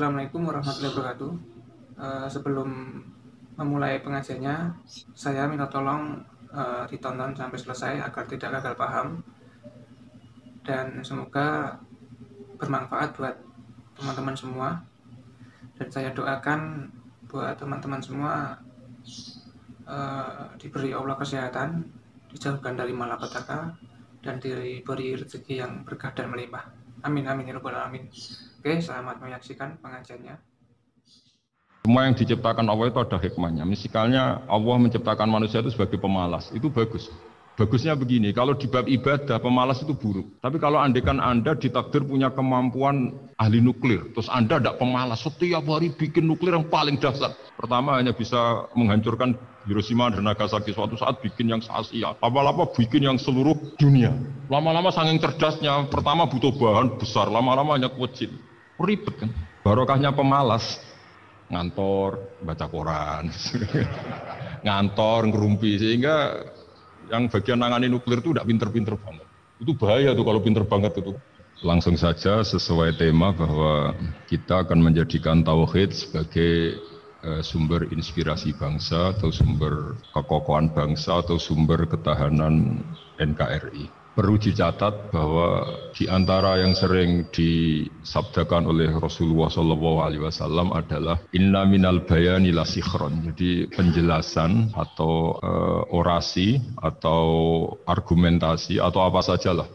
Assalamualaikum warahmatullahi wabarakatuh. Uh, sebelum memulai pengajiannya, saya minta tolong uh, ditonton sampai selesai agar tidak gagal paham dan semoga bermanfaat buat teman-teman semua. Dan saya doakan buat teman-teman semua uh, diberi Allah kesehatan, dijauhkan dari malapetaka, dan diberi rezeki yang berkah dan melimpah. Amin amin ya robbal alamin. Oke, selamat menyaksikan pengajarnya. Semua yang diciptakan Allah itu ada hikmahnya. Misalnya Allah menciptakan manusia itu sebagai pemalas, itu bagus. Bagusnya begini, kalau di bab ibadah pemalas itu buruk. Tapi kalau andekan Anda ditakdir punya kemampuan ahli nuklir, terus Anda tidak pemalas, setiap hari bikin nuklir yang paling dasar. Pertama hanya bisa menghancurkan Hiroshima dan Nagasaki suatu saat bikin yang Asia, lama-lama bikin yang seluruh dunia. Lama-lama saking cerdasnya, pertama butuh bahan besar, lama-lama hanya kecil. Ribet kan? Barokahnya pemalas, ngantor, baca koran, ngantor, ngerumpi, sehingga yang bagian nangani nuklir itu tidak pinter-pinter banget. Itu bahaya tuh kalau pinter banget itu. Langsung saja sesuai tema bahwa kita akan menjadikan tauhid sebagai eh, sumber inspirasi bangsa atau sumber kekokohan bangsa atau sumber ketahanan NKRI. Perlu dicatat bahwa di antara yang sering disabdakan oleh Rasulullah Shallallahu Alaihi Wasallam adalah Inna minal bayani lasikhron. Jadi penjelasan atau uh, orasi atau argumentasi atau apa saja lah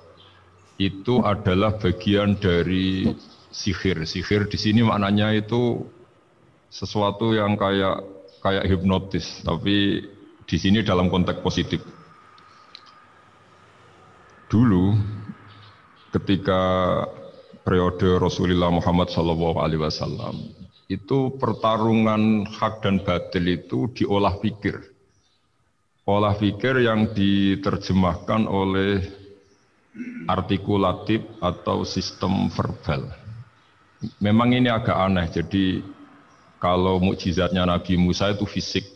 itu adalah bagian dari sihir. Sihir di sini maknanya itu sesuatu yang kayak kayak hipnotis, tapi di sini dalam konteks positif dulu ketika periode Rasulullah Muhammad saw itu pertarungan hak dan batil itu diolah pikir olah pikir yang diterjemahkan oleh artikulatif atau sistem verbal memang ini agak aneh jadi kalau mukjizatnya Nabi Musa itu fisik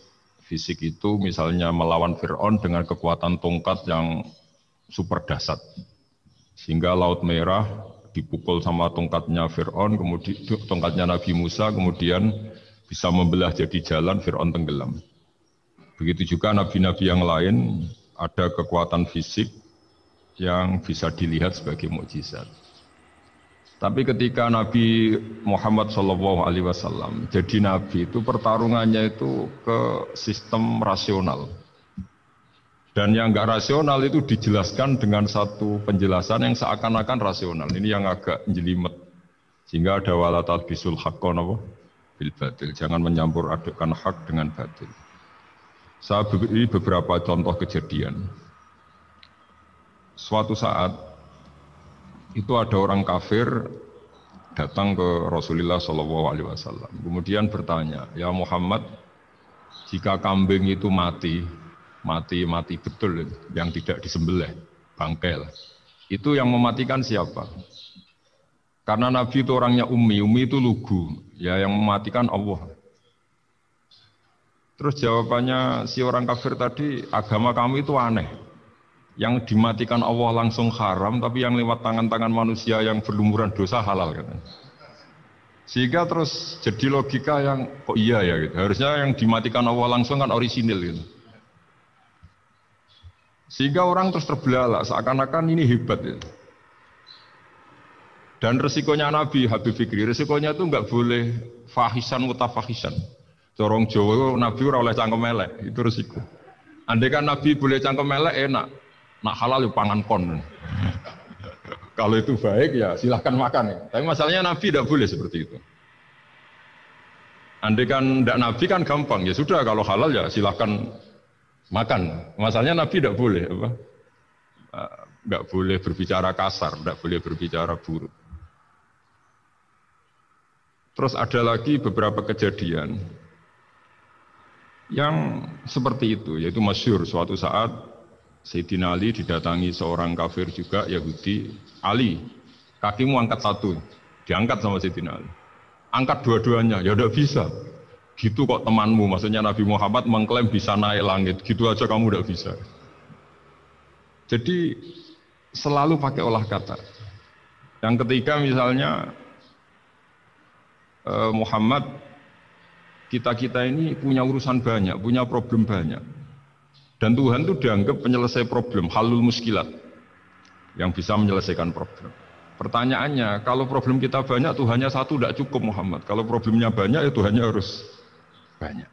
fisik itu misalnya melawan Fir'aun dengan kekuatan tongkat yang super dasar, Sehingga Laut Merah dipukul sama tongkatnya Fir'aun, kemudian tongkatnya Nabi Musa, kemudian bisa membelah jadi jalan Fir'aun tenggelam. Begitu juga nabi-nabi yang lain ada kekuatan fisik yang bisa dilihat sebagai mukjizat. Tapi ketika Nabi Muhammad Shallallahu Alaihi Wasallam jadi nabi itu pertarungannya itu ke sistem rasional. Dan yang nggak rasional itu dijelaskan dengan satu penjelasan yang seakan-akan rasional. Ini yang agak jelimet. Sehingga ada walatat bisul hakon apa? Bil batil. Jangan menyampur adukkan hak dengan batil. Saya beri beberapa contoh kejadian. Suatu saat itu ada orang kafir datang ke Rasulullah Shallallahu Alaihi Wasallam. Kemudian bertanya, ya Muhammad, jika kambing itu mati, mati-mati betul yang tidak disembelih, bangkel. Itu yang mematikan siapa? Karena Nabi itu orangnya ummi, ummi itu lugu, ya yang mematikan Allah. Terus jawabannya si orang kafir tadi, agama kamu itu aneh. Yang dimatikan Allah langsung haram, tapi yang lewat tangan-tangan manusia yang berlumuran dosa halal. kan Sehingga terus jadi logika yang, kok iya ya gitu. Harusnya yang dimatikan Allah langsung kan orisinil gitu. Sehingga orang terus terbelalak, seakan-akan ini hebat. Ya. Dan resikonya Nabi Habib Fikri, resikonya itu enggak boleh fahisan mutafahisan. Corong Jawa oh, Nabi ora oleh cangkem melek, itu resiko. Andai kan Nabi boleh cangkem melek enak, nak halal yuk ya pangan kon. Kalau itu baik ya silahkan makan ya. Tapi masalahnya Nabi tidak boleh seperti itu. Andai kan tidak Nabi kan gampang ya sudah kalau halal ya silahkan makan. Masalahnya Nabi tidak boleh apa? Tidak eh, boleh berbicara kasar, tidak boleh berbicara buruk. Terus ada lagi beberapa kejadian yang seperti itu, yaitu masyur suatu saat Sayyidina Ali didatangi seorang kafir juga Yahudi, Ali, kakimu angkat satu, diangkat sama Sayyidina Ali. Angkat dua-duanya, ya udah bisa. Gitu kok temanmu, maksudnya Nabi Muhammad mengklaim bisa naik langit, gitu aja kamu udah bisa. Jadi selalu pakai olah kata. Yang ketiga misalnya eh, Muhammad kita-kita ini punya urusan banyak, punya problem banyak. Dan Tuhan itu dianggap penyelesai problem, halul muskilat. Yang bisa menyelesaikan problem. Pertanyaannya, kalau problem kita banyak, Tuhannya satu tidak cukup Muhammad. Kalau problemnya banyak, ya Tuhannya harus banyak.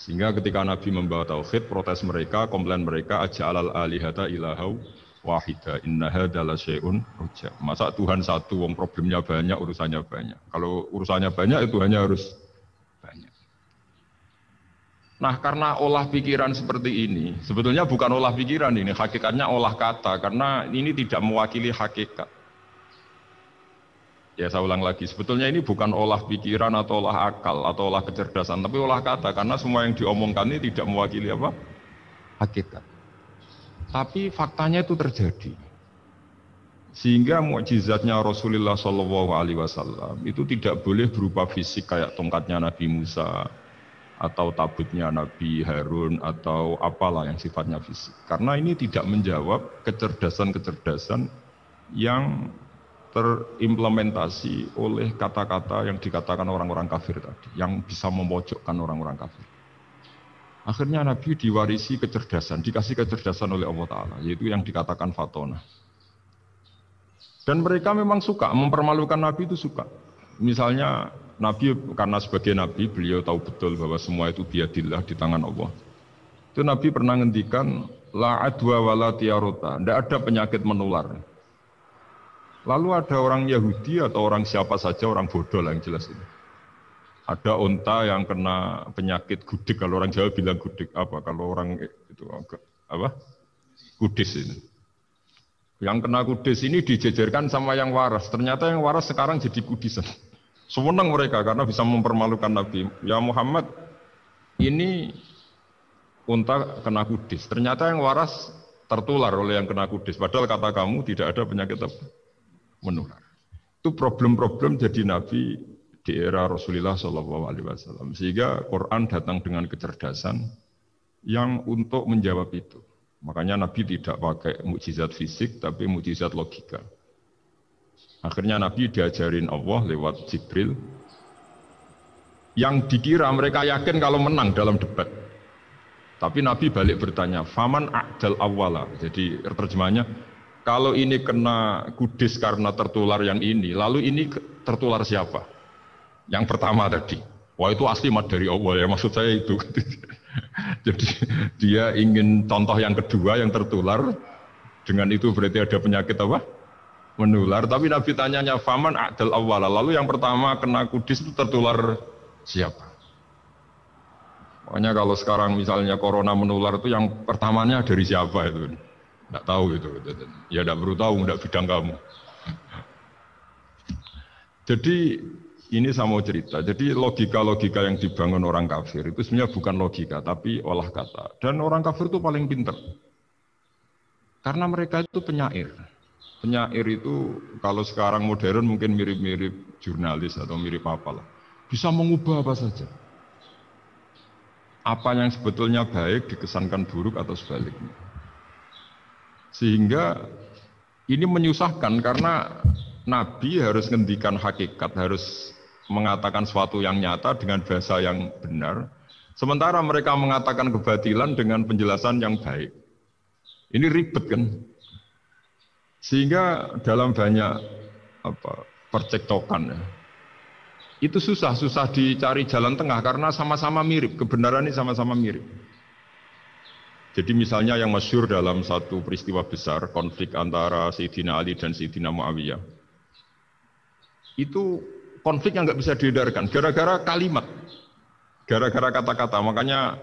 Sehingga ketika Nabi membawa tauhid, protes mereka, komplain mereka, aja alal alihata ilahau wahida inna hadala syai'un rujak. Masa Tuhan satu wong problemnya banyak, urusannya banyak. Kalau urusannya banyak itu ya hanya harus banyak. Nah, karena olah pikiran seperti ini, sebetulnya bukan olah pikiran ini, hakikatnya olah kata karena ini tidak mewakili hakikat. Ya saya ulang lagi, sebetulnya ini bukan olah pikiran atau olah akal atau olah kecerdasan, tapi olah kata karena semua yang diomongkan ini tidak mewakili apa? hakikat. Tapi faktanya itu terjadi. Sehingga mukjizatnya Rasulullah Shallallahu alaihi wasallam itu tidak boleh berupa fisik kayak tongkatnya Nabi Musa atau tabutnya Nabi Harun atau apalah yang sifatnya fisik. Karena ini tidak menjawab kecerdasan-kecerdasan yang terimplementasi oleh kata-kata yang dikatakan orang-orang kafir tadi, yang bisa memojokkan orang-orang kafir. Akhirnya Nabi diwarisi kecerdasan, dikasih kecerdasan oleh Allah Ta'ala, yaitu yang dikatakan Fatona. Dan mereka memang suka, mempermalukan Nabi itu suka. Misalnya Nabi, karena sebagai Nabi beliau tahu betul bahwa semua itu biadillah di tangan Allah. Itu Nabi pernah ngendikan, La adwa wala tiarota, tidak ada penyakit menular. Lalu ada orang Yahudi atau orang siapa saja, orang bodoh lah yang jelas ini. Ada unta yang kena penyakit gudik, kalau orang Jawa bilang gudik apa, kalau orang itu apa? Kudis ini. Yang kena kudis ini dijejerkan sama yang waras. Ternyata yang waras sekarang jadi kudisan. Semenang mereka karena bisa mempermalukan Nabi. Ya Muhammad, ini unta kena kudis. Ternyata yang waras tertular oleh yang kena kudis. Padahal kata kamu tidak ada penyakit apa menular. Itu problem-problem jadi nabi di era Rasulullah Shallallahu Alaihi Wasallam. Sehingga Quran datang dengan kecerdasan yang untuk menjawab itu. Makanya Nabi tidak pakai mukjizat fisik, tapi mukjizat logika. Akhirnya Nabi diajarin Allah lewat Jibril yang dikira mereka yakin kalau menang dalam debat. Tapi Nabi balik bertanya, "Faman a'dal awala. Jadi terjemahnya, kalau ini kena kudis karena tertular yang ini, lalu ini tertular siapa? Yang pertama tadi. Wah itu asli mat dari Allah ya, maksud saya itu. Jadi dia ingin contoh yang kedua yang tertular, dengan itu berarti ada penyakit apa? Menular. Tapi Nabi tanyanya, Faman adal awal. Lalu yang pertama kena kudis itu tertular siapa? Pokoknya kalau sekarang misalnya corona menular itu yang pertamanya dari siapa itu? Tidak tahu itu Ya tidak perlu tahu, tidak bidang kamu. Jadi ini saya mau cerita. Jadi logika-logika yang dibangun orang kafir itu sebenarnya bukan logika, tapi olah kata. Dan orang kafir itu paling pinter. Karena mereka itu penyair. Penyair itu kalau sekarang modern mungkin mirip-mirip jurnalis atau mirip apa lah Bisa mengubah apa saja apa yang sebetulnya baik dikesankan buruk atau sebaliknya. Sehingga ini menyusahkan karena Nabi harus ngendikan hakikat, harus mengatakan sesuatu yang nyata dengan bahasa yang benar. Sementara mereka mengatakan kebatilan dengan penjelasan yang baik. Ini ribet kan? Sehingga dalam banyak apa percekcokan ya. Itu susah, susah dicari jalan tengah karena sama-sama mirip, kebenaran ini sama-sama mirip. Jadi misalnya yang masyur dalam satu peristiwa besar, konflik antara Sayyidina Ali dan Sayyidina Muawiyah. Itu konflik yang nggak bisa dihindarkan, gara-gara kalimat. Gara-gara kata-kata, makanya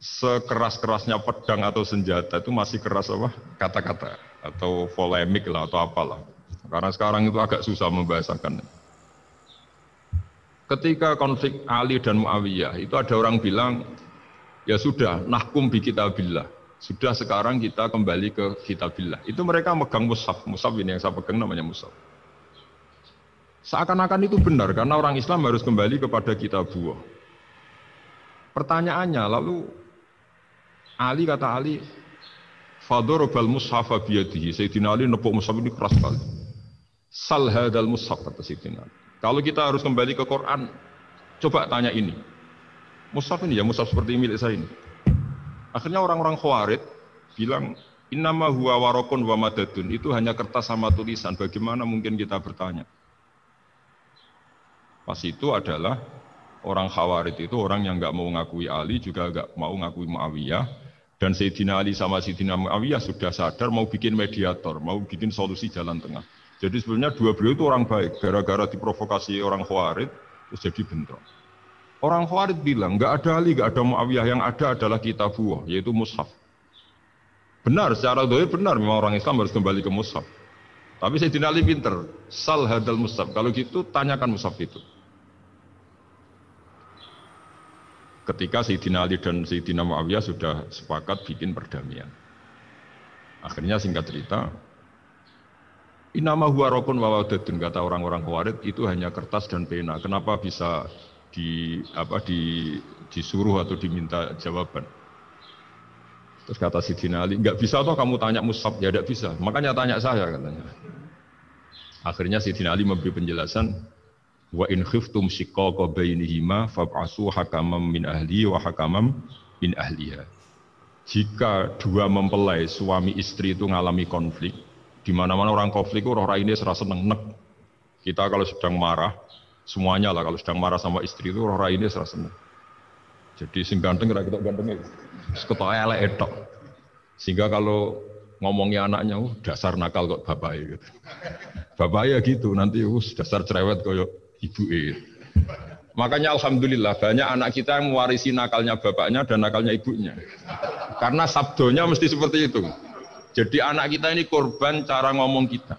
sekeras-kerasnya pedang atau senjata itu masih keras apa? Kata-kata atau polemik lah atau apalah. Karena sekarang itu agak susah membahasakan. Ketika konflik Ali dan Muawiyah itu ada orang bilang Ya sudah, nahkum bi kitabillah. Sudah sekarang kita kembali ke kitabillah. Itu mereka megang musaf. Musaf ini yang saya pegang namanya musaf. Seakan-akan itu benar karena orang Islam harus kembali kepada kitabullah. Pertanyaannya lalu Ali kata Ali Fadorobal mushafa biyadihi Sayyidina Ali nepuk mushaf ini keras sekali Sal hadal mushaf kata Sayyidina Ali Kalau kita harus kembali ke Quran Coba tanya ini Musaf ini ya, musaf seperti milik saya ini. Akhirnya orang-orang khawarid bilang, inama huwa warokun wa madadun. Itu hanya kertas sama tulisan. Bagaimana mungkin kita bertanya? Pas itu adalah orang khawarid itu orang yang nggak mau ngakui Ali, juga nggak mau ngakui Muawiyah. Dan Sayyidina Ali sama Sayyidina Muawiyah sudah sadar mau bikin mediator, mau bikin solusi jalan tengah. Jadi sebenarnya dua beliau itu orang baik. Gara-gara diprovokasi orang khawarid, terus jadi bentrok. Orang Khawarij bilang, nggak ada Ali, nggak ada Muawiyah, yang ada adalah kitab kitabullah, yaitu mushaf. Benar, secara doa benar, memang orang Islam harus kembali ke mushaf. Tapi Sayyidina Ali pinter, sal hadal mushaf. Kalau gitu, tanyakan mushaf itu. Ketika Sayyidina Ali dan Sayyidina Muawiyah sudah sepakat bikin perdamaian. Akhirnya singkat cerita, Inama huwa rokun wawadadun, kata orang-orang Khawarij, itu hanya kertas dan pena. Kenapa bisa di apa di disuruh atau diminta jawaban. Terus kata Sidina Ali, nggak bisa toh kamu tanya Musab, ya tidak bisa. Makanya tanya saya katanya. Akhirnya Sidina Ali memberi penjelasan, wa in khiftum shiqaqa bainihima fab'asu hakamam min ahli wa hakamam min ahliha. Jika dua mempelai suami istri itu mengalami konflik, di mana-mana orang konflik orang ini serasa seneng nek. Kita kalau sedang marah, Semuanya lah kalau sedang marah sama istri itu roh ini serasa seneng. Jadi sing ganteng ra ketok ganteng itu. Ketok elek etok. Sehingga kalau ngomongnya anaknya, oh, dasar nakal kok bapaknya gitu. ya gitu, nanti oh, dasar cerewet koyo ibu e. Makanya alhamdulillah banyak anak kita yang mewarisi nakalnya bapaknya dan nakalnya ibunya. Karena sabdonya mesti seperti itu. Jadi anak kita ini korban cara ngomong kita.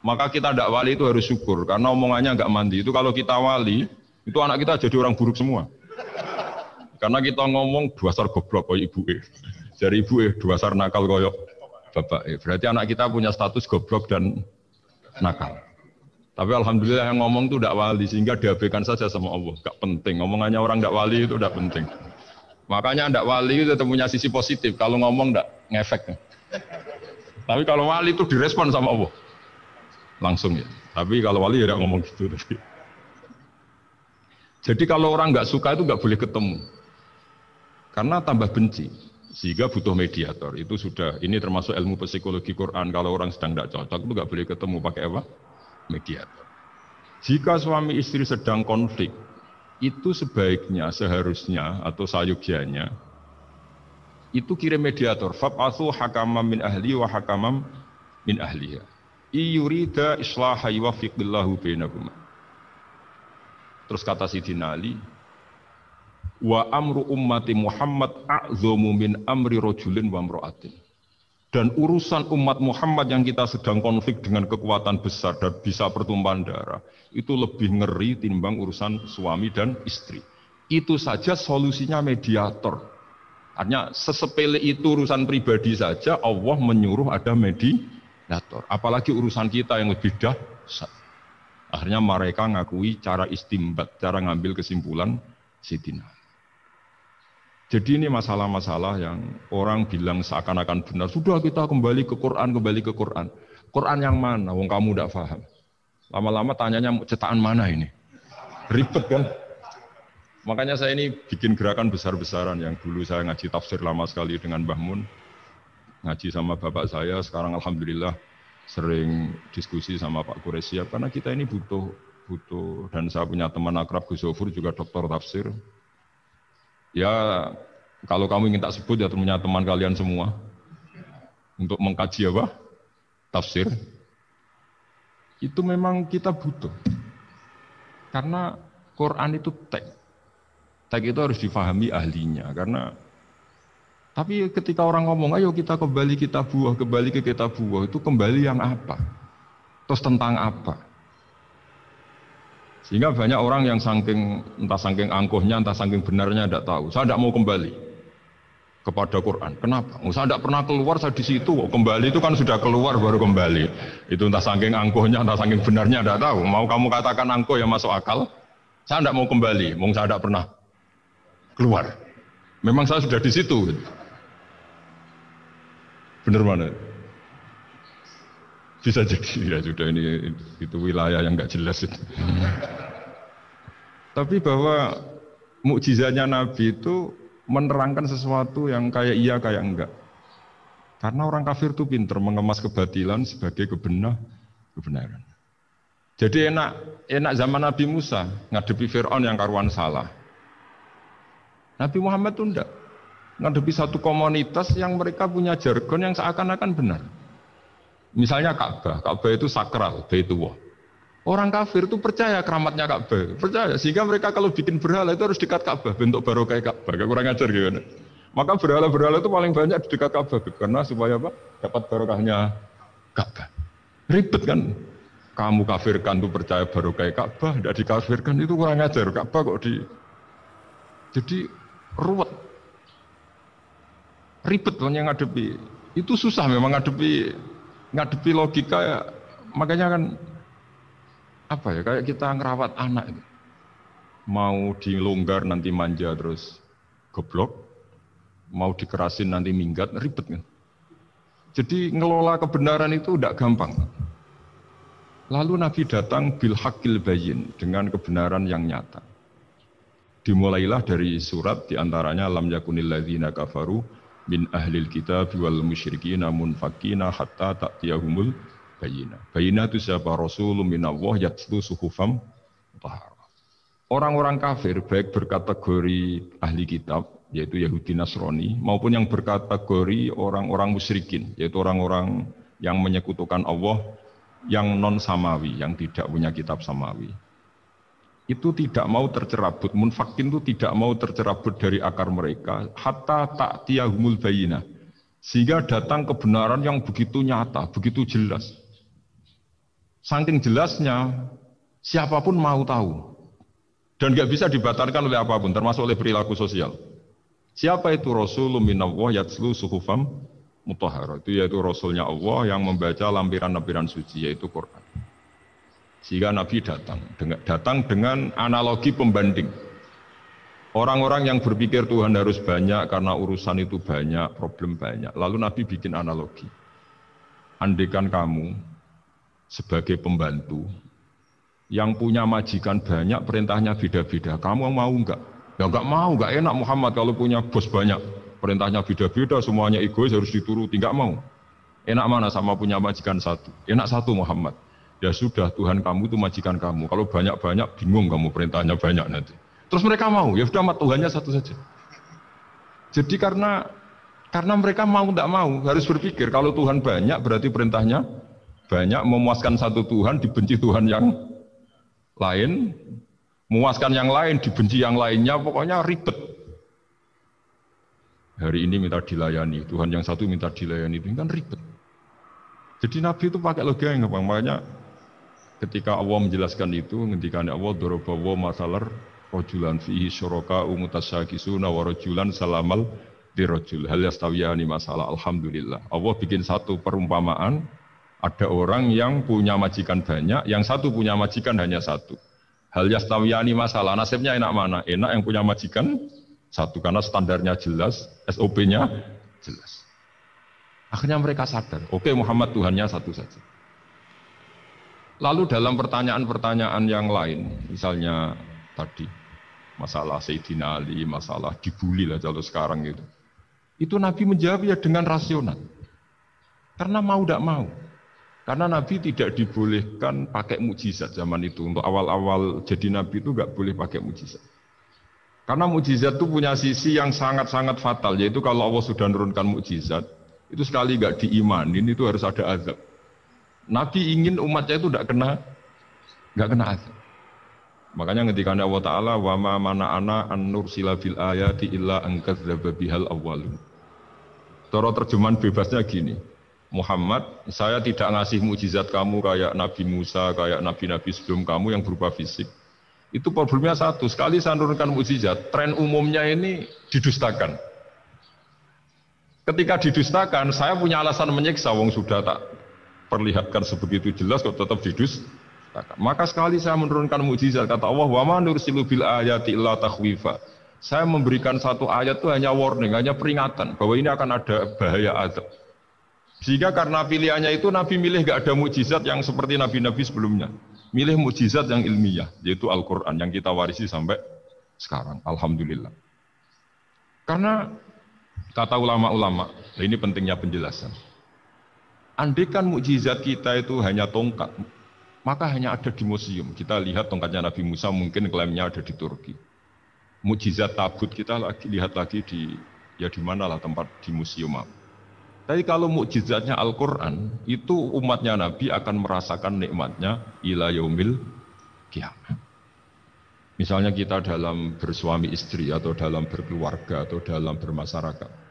Maka kita tidak wali itu harus syukur karena omongannya nggak mandi. Itu kalau kita wali, itu anak kita jadi orang buruk semua. Karena kita ngomong dua sar goblok kayak ibu e. Dari ibu dua sar nakal koyok bapak e. Berarti anak kita punya status goblok dan nakal. Tapi alhamdulillah yang ngomong itu tidak wali sehingga diabaikan saja sama Allah. Gak penting. Omongannya orang tidak wali itu tidak penting. Makanya tidak wali itu tetap punya sisi positif. Kalau ngomong tidak ngefek. Tapi kalau wali itu direspon sama Allah langsung ya. Tapi kalau wali ya tidak ngomong gitu. Jadi kalau orang nggak suka itu nggak boleh ketemu. Karena tambah benci. Sehingga butuh mediator. Itu sudah, ini termasuk ilmu psikologi Quran. Kalau orang sedang tidak cocok itu nggak boleh ketemu. Pakai apa? Mediator. Jika suami istri sedang konflik, itu sebaiknya, seharusnya, atau sayugianya, itu kirim mediator. Fab'athu hakamam min ahli wa hakamam min ahliya Iyurida islaha billahu bainahuma. Terus kata si Ali, wa amru ummati Muhammad a'zamu min amri rajulin wa imra'atin. Dan urusan umat Muhammad yang kita sedang konflik dengan kekuatan besar dan bisa pertumpahan darah, itu lebih ngeri timbang urusan suami dan istri. Itu saja solusinya mediator. Artinya sesepele itu urusan pribadi saja Allah menyuruh ada mediator dator. Apalagi urusan kita yang lebih dahsyat. Akhirnya mereka ngakui cara istimbat, cara ngambil kesimpulan Sidina. Jadi ini masalah-masalah yang orang bilang seakan-akan benar. Sudah kita kembali ke Quran, kembali ke Quran. Quran yang mana? Wong kamu tidak paham. Lama-lama tanyanya cetakan mana ini? Ribet kan? Makanya saya ini bikin gerakan besar-besaran yang dulu saya ngaji tafsir lama sekali dengan Mbah Mun ngaji sama bapak saya, sekarang alhamdulillah sering diskusi sama Pak kuresia ya. karena kita ini butuh butuh dan saya punya teman akrab Gus juga dokter tafsir. Ya kalau kamu ingin tak sebut ya punya teman kalian semua untuk mengkaji apa? Tafsir. Itu memang kita butuh. Karena Quran itu tek. Tek itu harus difahami ahlinya karena tapi ketika orang ngomong, ayo kita kembali kita buah, kembali ke kita buah, itu kembali yang apa? Terus tentang apa? Sehingga banyak orang yang saking entah saking angkuhnya, entah saking benarnya tidak tahu. Saya tidak mau kembali kepada Quran. Kenapa? Oh, saya tidak pernah keluar, saya di situ. Oh, kembali itu kan sudah keluar baru kembali. Itu entah saking angkuhnya, entah saking benarnya tidak tahu. Mau kamu katakan angkuh yang masuk akal? Saya tidak mau kembali, Mau saya tidak pernah keluar. Memang saya sudah di situ. Gitu. Bener mana? Bisa jadi ya sudah ini itu wilayah yang nggak jelas itu. Hmm. Tapi bahwa mukjizatnya Nabi itu menerangkan sesuatu yang kayak iya kayak enggak. Karena orang kafir itu pinter mengemas kebatilan sebagai kebenah, kebenaran. Jadi enak enak zaman Nabi Musa ngadepi Fir'aun yang karuan salah. Nabi Muhammad itu enggak ngadepi satu komunitas yang mereka punya jargon yang seakan-akan benar. Misalnya Ka'bah, Ka'bah itu sakral, Baitullah. Orang kafir itu percaya keramatnya Ka'bah, percaya sehingga mereka kalau bikin berhala itu harus dekat Ka'bah, bentuk barokah Ka'bah, gak kurang ajar gimana. Gitu Maka berhala-berhala itu paling banyak di dekat Ka'bah karena supaya apa? Dapat barokahnya Ka'bah. Ribet kan? Kamu kafirkan tuh percaya barokah Ka'bah, tidak dikafirkan itu kurang ajar. Ka'bah kok di jadi ruwet ribet yang ngadepi. Itu susah memang ngadepi ngadepi logika ya. makanya kan apa ya kayak kita ngerawat anak Mau dilonggar nanti manja terus goblok, mau dikerasin nanti minggat ribet kan. Jadi ngelola kebenaran itu tidak gampang. Lalu Nabi datang bil hakil bayin dengan kebenaran yang nyata. Dimulailah dari surat diantaranya lam yakunil ladzina kafaru min ahlil kitab wal namun fakina hatta ta'tiyahumul bayina. Bayina itu siapa? Rasulun Allah yatlu suhufam tahara. Orang-orang kafir baik berkategori ahli kitab yaitu Yahudi Nasrani maupun yang berkategori orang-orang musyrikin yaitu orang-orang yang menyekutukan Allah yang non samawi yang tidak punya kitab samawi itu tidak mau tercerabut. Munfakin itu tidak mau tercerabut dari akar mereka. Hatta tak tiahumul bayina. Sehingga datang kebenaran yang begitu nyata, begitu jelas. Saking jelasnya, siapapun mau tahu. Dan gak bisa dibatalkan oleh apapun, termasuk oleh perilaku sosial. Siapa itu Rasulul minallah yatslu suhufam mutahara. Itu yaitu Rasulnya Allah yang membaca lampiran-lampiran suci, yaitu Quran. Sehingga Nabi datang, datang dengan analogi pembanding. Orang-orang yang berpikir Tuhan harus banyak karena urusan itu banyak, problem banyak. Lalu Nabi bikin analogi. Andekan kamu sebagai pembantu yang punya majikan banyak perintahnya beda-beda. Kamu mau enggak? Ya enggak mau, enggak enak Muhammad kalau punya bos banyak. Perintahnya beda-beda, semuanya egois harus dituruti, enggak mau. Enak mana sama punya majikan satu? Enak satu Muhammad. Ya sudah Tuhan kamu itu majikan kamu. Kalau banyak-banyak bingung kamu perintahnya banyak nanti. Terus mereka mau, ya sudah Tuhannya satu saja. Jadi karena karena mereka mau tidak mau harus berpikir kalau Tuhan banyak berarti perintahnya banyak memuaskan satu Tuhan dibenci Tuhan yang lain, memuaskan yang lain dibenci yang lainnya pokoknya ribet. Hari ini minta dilayani, Tuhan yang satu minta dilayani, itu kan ribet. Jadi Nabi itu pakai logika yang gampang, makanya ketika Allah menjelaskan itu ketika Allah daraba wa masalar rojulan fihi syuraka umutasyakisuna wa rajulan salamal dirojul hal yastawiyani masalah alhamdulillah Allah bikin satu perumpamaan ada orang yang punya majikan banyak yang satu punya majikan hanya satu hal yastawiyani masalah nasibnya enak mana enak yang punya majikan satu karena standarnya jelas SOP-nya jelas akhirnya mereka sadar oke okay, Muhammad Tuhannya satu saja Lalu dalam pertanyaan-pertanyaan yang lain, misalnya tadi masalah Sayyidina Ali, masalah dibully lah kalau sekarang itu, Itu Nabi menjawab ya dengan rasional. Karena mau tidak mau. Karena Nabi tidak dibolehkan pakai mujizat zaman itu. Untuk awal-awal jadi Nabi itu nggak boleh pakai mujizat. Karena mujizat itu punya sisi yang sangat-sangat fatal. Yaitu kalau Allah sudah menurunkan mujizat, itu sekali nggak diimanin itu harus ada azab. Nabi ingin umatnya itu tidak kena nggak kena azab. Makanya ketika anda Allah Ta'ala wa ma mana ana an nur nursila fil ayati illa angkat bihal awalun. Toro terjemahan bebasnya gini. Muhammad, saya tidak ngasih mujizat kamu kayak Nabi Musa, kayak nabi-nabi sebelum kamu yang berupa fisik. Itu problemnya satu, sekali saya nurunkan mukjizat, tren umumnya ini didustakan. Ketika didustakan, saya punya alasan menyiksa wong sudah tak diperlihatkan sebegitu jelas kok tetap didus. Maka sekali saya menurunkan mujizat kata Allah wa ma nursilu bil ayati illa takhwifa. Saya memberikan satu ayat itu hanya warning, hanya peringatan bahwa ini akan ada bahaya azab. Sehingga karena pilihannya itu Nabi milih gak ada mujizat yang seperti nabi-nabi sebelumnya. Milih mujizat yang ilmiah, yaitu Al-Qur'an yang kita warisi sampai sekarang. Alhamdulillah. Karena kata ulama-ulama, ini pentingnya penjelasan. Andekan mukjizat kita itu hanya tongkat, maka hanya ada di museum. Kita lihat tongkatnya Nabi Musa mungkin klaimnya ada di Turki. Mukjizat tabut kita lagi lihat lagi di ya di manalah tempat di museum Tapi kalau mukjizatnya Al-Quran, itu umatnya Nabi akan merasakan nikmatnya ila yaumil kiamat. Misalnya kita dalam bersuami istri atau dalam berkeluarga atau dalam bermasyarakat.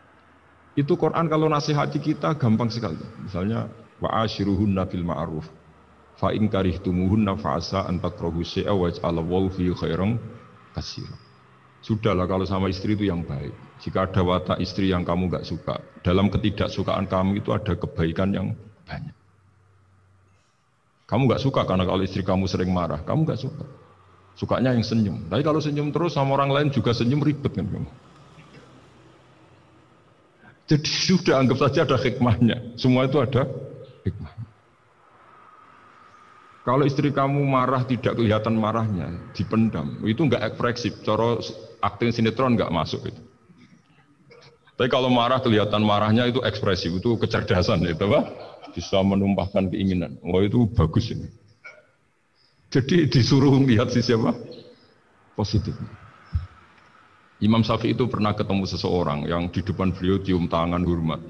Itu Quran kalau nasihati kita gampang sekali. Misalnya wa ashiruhunna fil ma'ruf. Fa in karihtumuhunna fa asa syai'a wa ja'alallahu khairong khairan Sudahlah kalau sama istri itu yang baik. Jika ada watak istri yang kamu nggak suka, dalam ketidaksukaan kamu itu ada kebaikan yang banyak. Kamu nggak suka karena kalau istri kamu sering marah, kamu nggak suka. Sukanya yang senyum. Tapi kalau senyum terus sama orang lain juga senyum ribet kan kamu. Jadi sudah anggap saja ada hikmahnya. Semua itu ada hikmah. Kalau istri kamu marah tidak kelihatan marahnya, dipendam, itu enggak ekspresif. Coro akting sinetron enggak masuk itu. Tapi kalau marah kelihatan marahnya itu ekspresif, itu kecerdasan itu, Pak. Bisa menumpahkan keinginan. Wah, oh, itu bagus ini. Jadi disuruh lihat sisi apa? Positifnya. Imam Syafi'i itu pernah ketemu seseorang yang di depan beliau cium tangan hormat.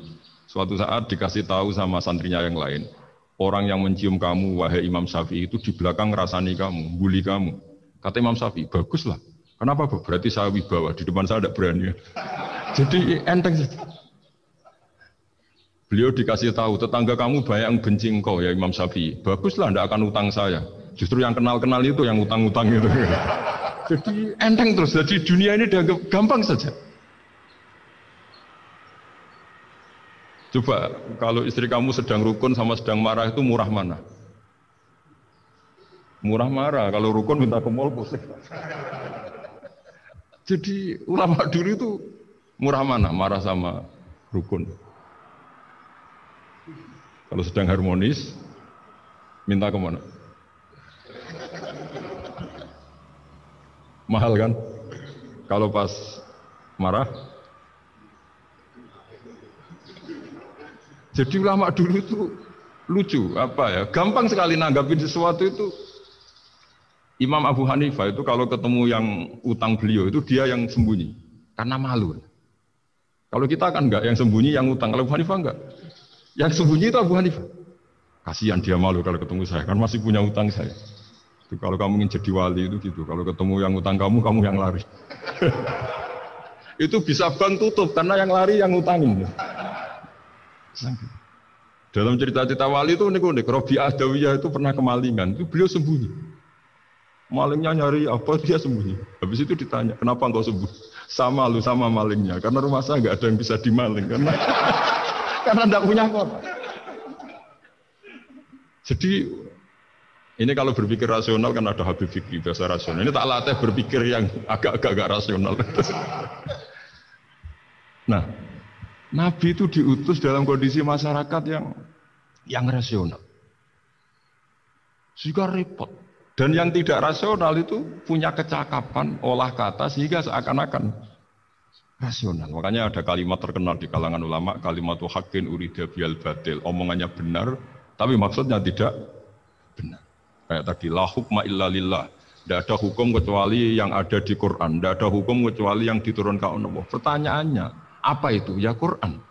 Suatu saat dikasih tahu sama santrinya yang lain, orang yang mencium kamu, wahai Imam Syafi'i itu di belakang rasani kamu, bully kamu. Kata Imam Syafi'i, baguslah. Kenapa? Berarti saya wibawa, di depan saya tidak berani. Ya. Jadi enteng Beliau dikasih tahu, tetangga kamu banyak yang benci engkau ya Imam Syafi'i. Baguslah, tidak akan utang saya. Justru yang kenal-kenal itu yang utang-utang itu. Jadi enteng terus. Jadi dunia ini dianggap gampang saja. Coba kalau istri kamu sedang rukun sama sedang marah itu murah mana? Murah marah. Kalau rukun minta ke mall pusing. Jadi ulama dulu itu murah mana? Marah sama rukun. Kalau sedang harmonis, minta kemana? Mahal kan? Kalau pas marah. Jadi ulama dulu itu lucu apa ya? Gampang sekali nanggapin sesuatu itu. Imam Abu Hanifah itu kalau ketemu yang utang beliau itu dia yang sembunyi karena malu. Kalau kita kan enggak yang sembunyi yang utang, kalau Abu Hanifah enggak. Yang sembunyi itu Abu Hanifah. Kasihan dia malu kalau ketemu saya, kan masih punya utang saya. Itu kalau kamu ingin jadi wali itu gitu. Kalau ketemu yang utang kamu, kamu yang lari. itu bisa bank tutup karena yang lari yang utangin. Dalam cerita-cerita wali itu unik unik. Robi Adawiyah itu pernah kemalingan. Itu beliau sembunyi. Malingnya nyari apa dia sembunyi. Habis itu ditanya, kenapa engkau sembunyi? Sama lu sama malingnya. Karena rumah saya nggak ada yang bisa dimaling. Kan? Karena karena tidak punya kota. Jadi ini kalau berpikir rasional kan ada Habib Fikri bahasa rasional. Ini tak latih berpikir yang agak-agak rasional. nah, Nabi itu diutus dalam kondisi masyarakat yang yang rasional. Sehingga repot. Dan yang tidak rasional itu punya kecakapan olah kata sehingga seakan-akan rasional. Makanya ada kalimat terkenal di kalangan ulama, kalimat hakin urida bial batil. Omongannya benar, tapi maksudnya tidak benar. Kayak tadi la hukma illa lillah. Tidak ada hukum kecuali yang ada di Quran. Tidak ada hukum kecuali yang diturunkan Allah. Pertanyaannya, apa itu? Ya Quran.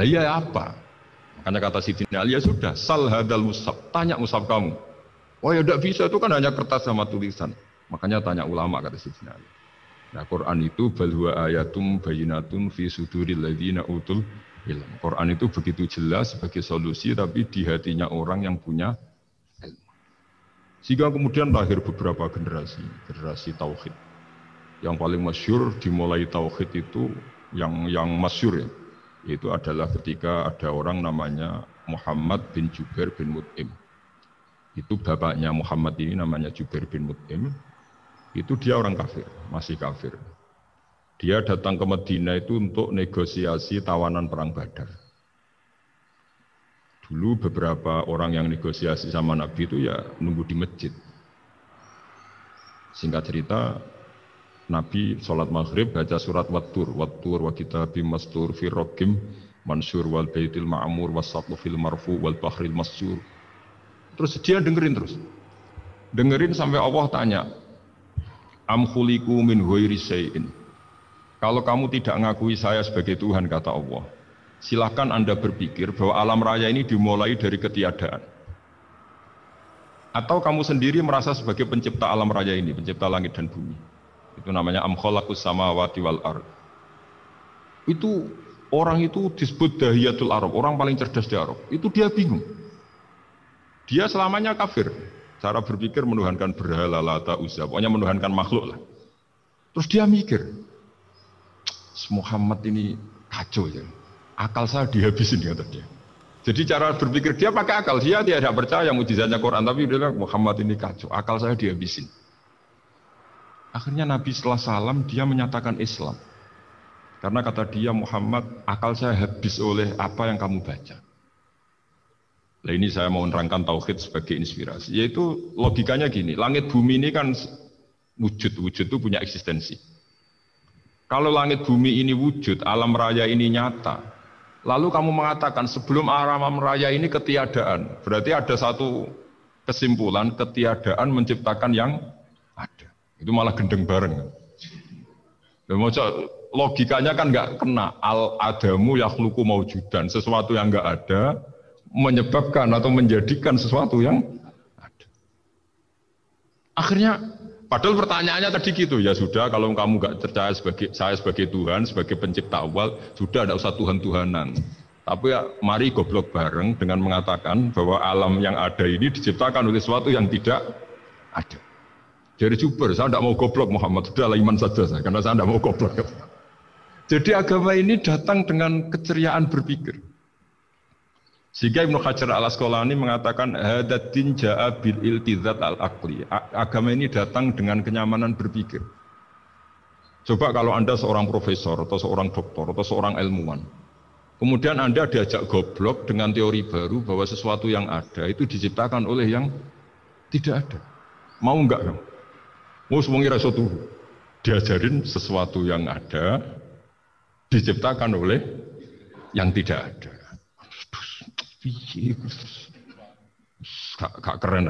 Lah iya apa? Makanya kata Siti Ali, ya sudah, sal hadal musab. Tanya musab kamu. Oh ya tidak bisa, itu kan hanya kertas sama tulisan. Makanya tanya ulama kata Siti Ali. Nah Quran itu balwa ayatum bayinatun fi suduri ladhina utul ilm. Quran itu begitu jelas sebagai solusi tapi di hatinya orang yang punya sehingga kemudian lahir beberapa generasi, generasi tauhid. Yang paling masyur dimulai tauhid itu yang yang masyur ya, itu adalah ketika ada orang namanya Muhammad bin Jubair bin Mut'im. Itu bapaknya Muhammad ini namanya Jubair bin Mut'im. Itu dia orang kafir, masih kafir. Dia datang ke Medina itu untuk negosiasi tawanan perang Badar. Dulu beberapa orang yang negosiasi sama Nabi itu ya nunggu di masjid. Singkat cerita, Nabi sholat maghrib baca surat Wattur, Wattur wa kitabim mastur fi rokim mansur wal baitil ma'mur wasatlu fil marfu wal bahril masjur. Terus dia dengerin terus. Dengerin sampai Allah tanya, Am khuliku min huiri Kalau kamu tidak ngakui saya sebagai Tuhan, kata Allah, Silahkan Anda berpikir bahwa alam raya ini dimulai dari ketiadaan. Atau kamu sendiri merasa sebagai pencipta alam raya ini, pencipta langit dan bumi. Itu namanya amkholakus wati wal ar. Itu orang itu disebut dahiyatul Arab, orang paling cerdas di Arab. Itu dia bingung. Dia selamanya kafir. Cara berpikir menuhankan berhala, lata, uzza. Pokoknya menuhankan makhluk lah. Terus dia mikir, Muhammad ini kacau ya akal saya dihabisin kata dia. Jadi cara berpikir dia pakai akal. Dia tidak percaya mujizatnya Quran, tapi dia bilang Muhammad ini kacau. Akal saya dihabisin. Akhirnya Nabi setelah salam dia menyatakan Islam. Karena kata dia Muhammad, akal saya habis oleh apa yang kamu baca. Nah ini saya mau menerangkan tauhid sebagai inspirasi. Yaitu logikanya gini, langit bumi ini kan wujud, wujud itu punya eksistensi. Kalau langit bumi ini wujud, alam raya ini nyata, Lalu kamu mengatakan sebelum aramam raya ini ketiadaan. Berarti ada satu kesimpulan ketiadaan menciptakan yang ada. Itu malah gendeng bareng. logikanya kan nggak kena. Al adamu yakhluku maujudan. Sesuatu yang nggak ada menyebabkan atau menjadikan sesuatu yang ada. Akhirnya Padahal pertanyaannya tadi gitu ya sudah kalau kamu nggak percaya sebagai saya sebagai Tuhan sebagai pencipta awal sudah tidak usah Tuhan Tuhanan. Tapi ya, mari goblok bareng dengan mengatakan bahwa alam yang ada ini diciptakan oleh sesuatu yang tidak ada. Jadi super, saya tidak mau goblok Muhammad, sudah lah iman saja saya, karena saya tidak mau goblok. Jadi agama ini datang dengan keceriaan berpikir. Sehingga Ibnu Hajar al Asqalani mengatakan hadatin ja'a bil iltizat al akli. Agama ini datang dengan kenyamanan berpikir. Coba kalau Anda seorang profesor atau seorang doktor atau seorang ilmuwan. Kemudian Anda diajak goblok dengan teori baru bahwa sesuatu yang ada itu diciptakan oleh yang tidak ada. Mau enggak Mau semuanya rasa tuh diajarin sesuatu yang ada diciptakan oleh yang tidak ada. Piye gak, gak keren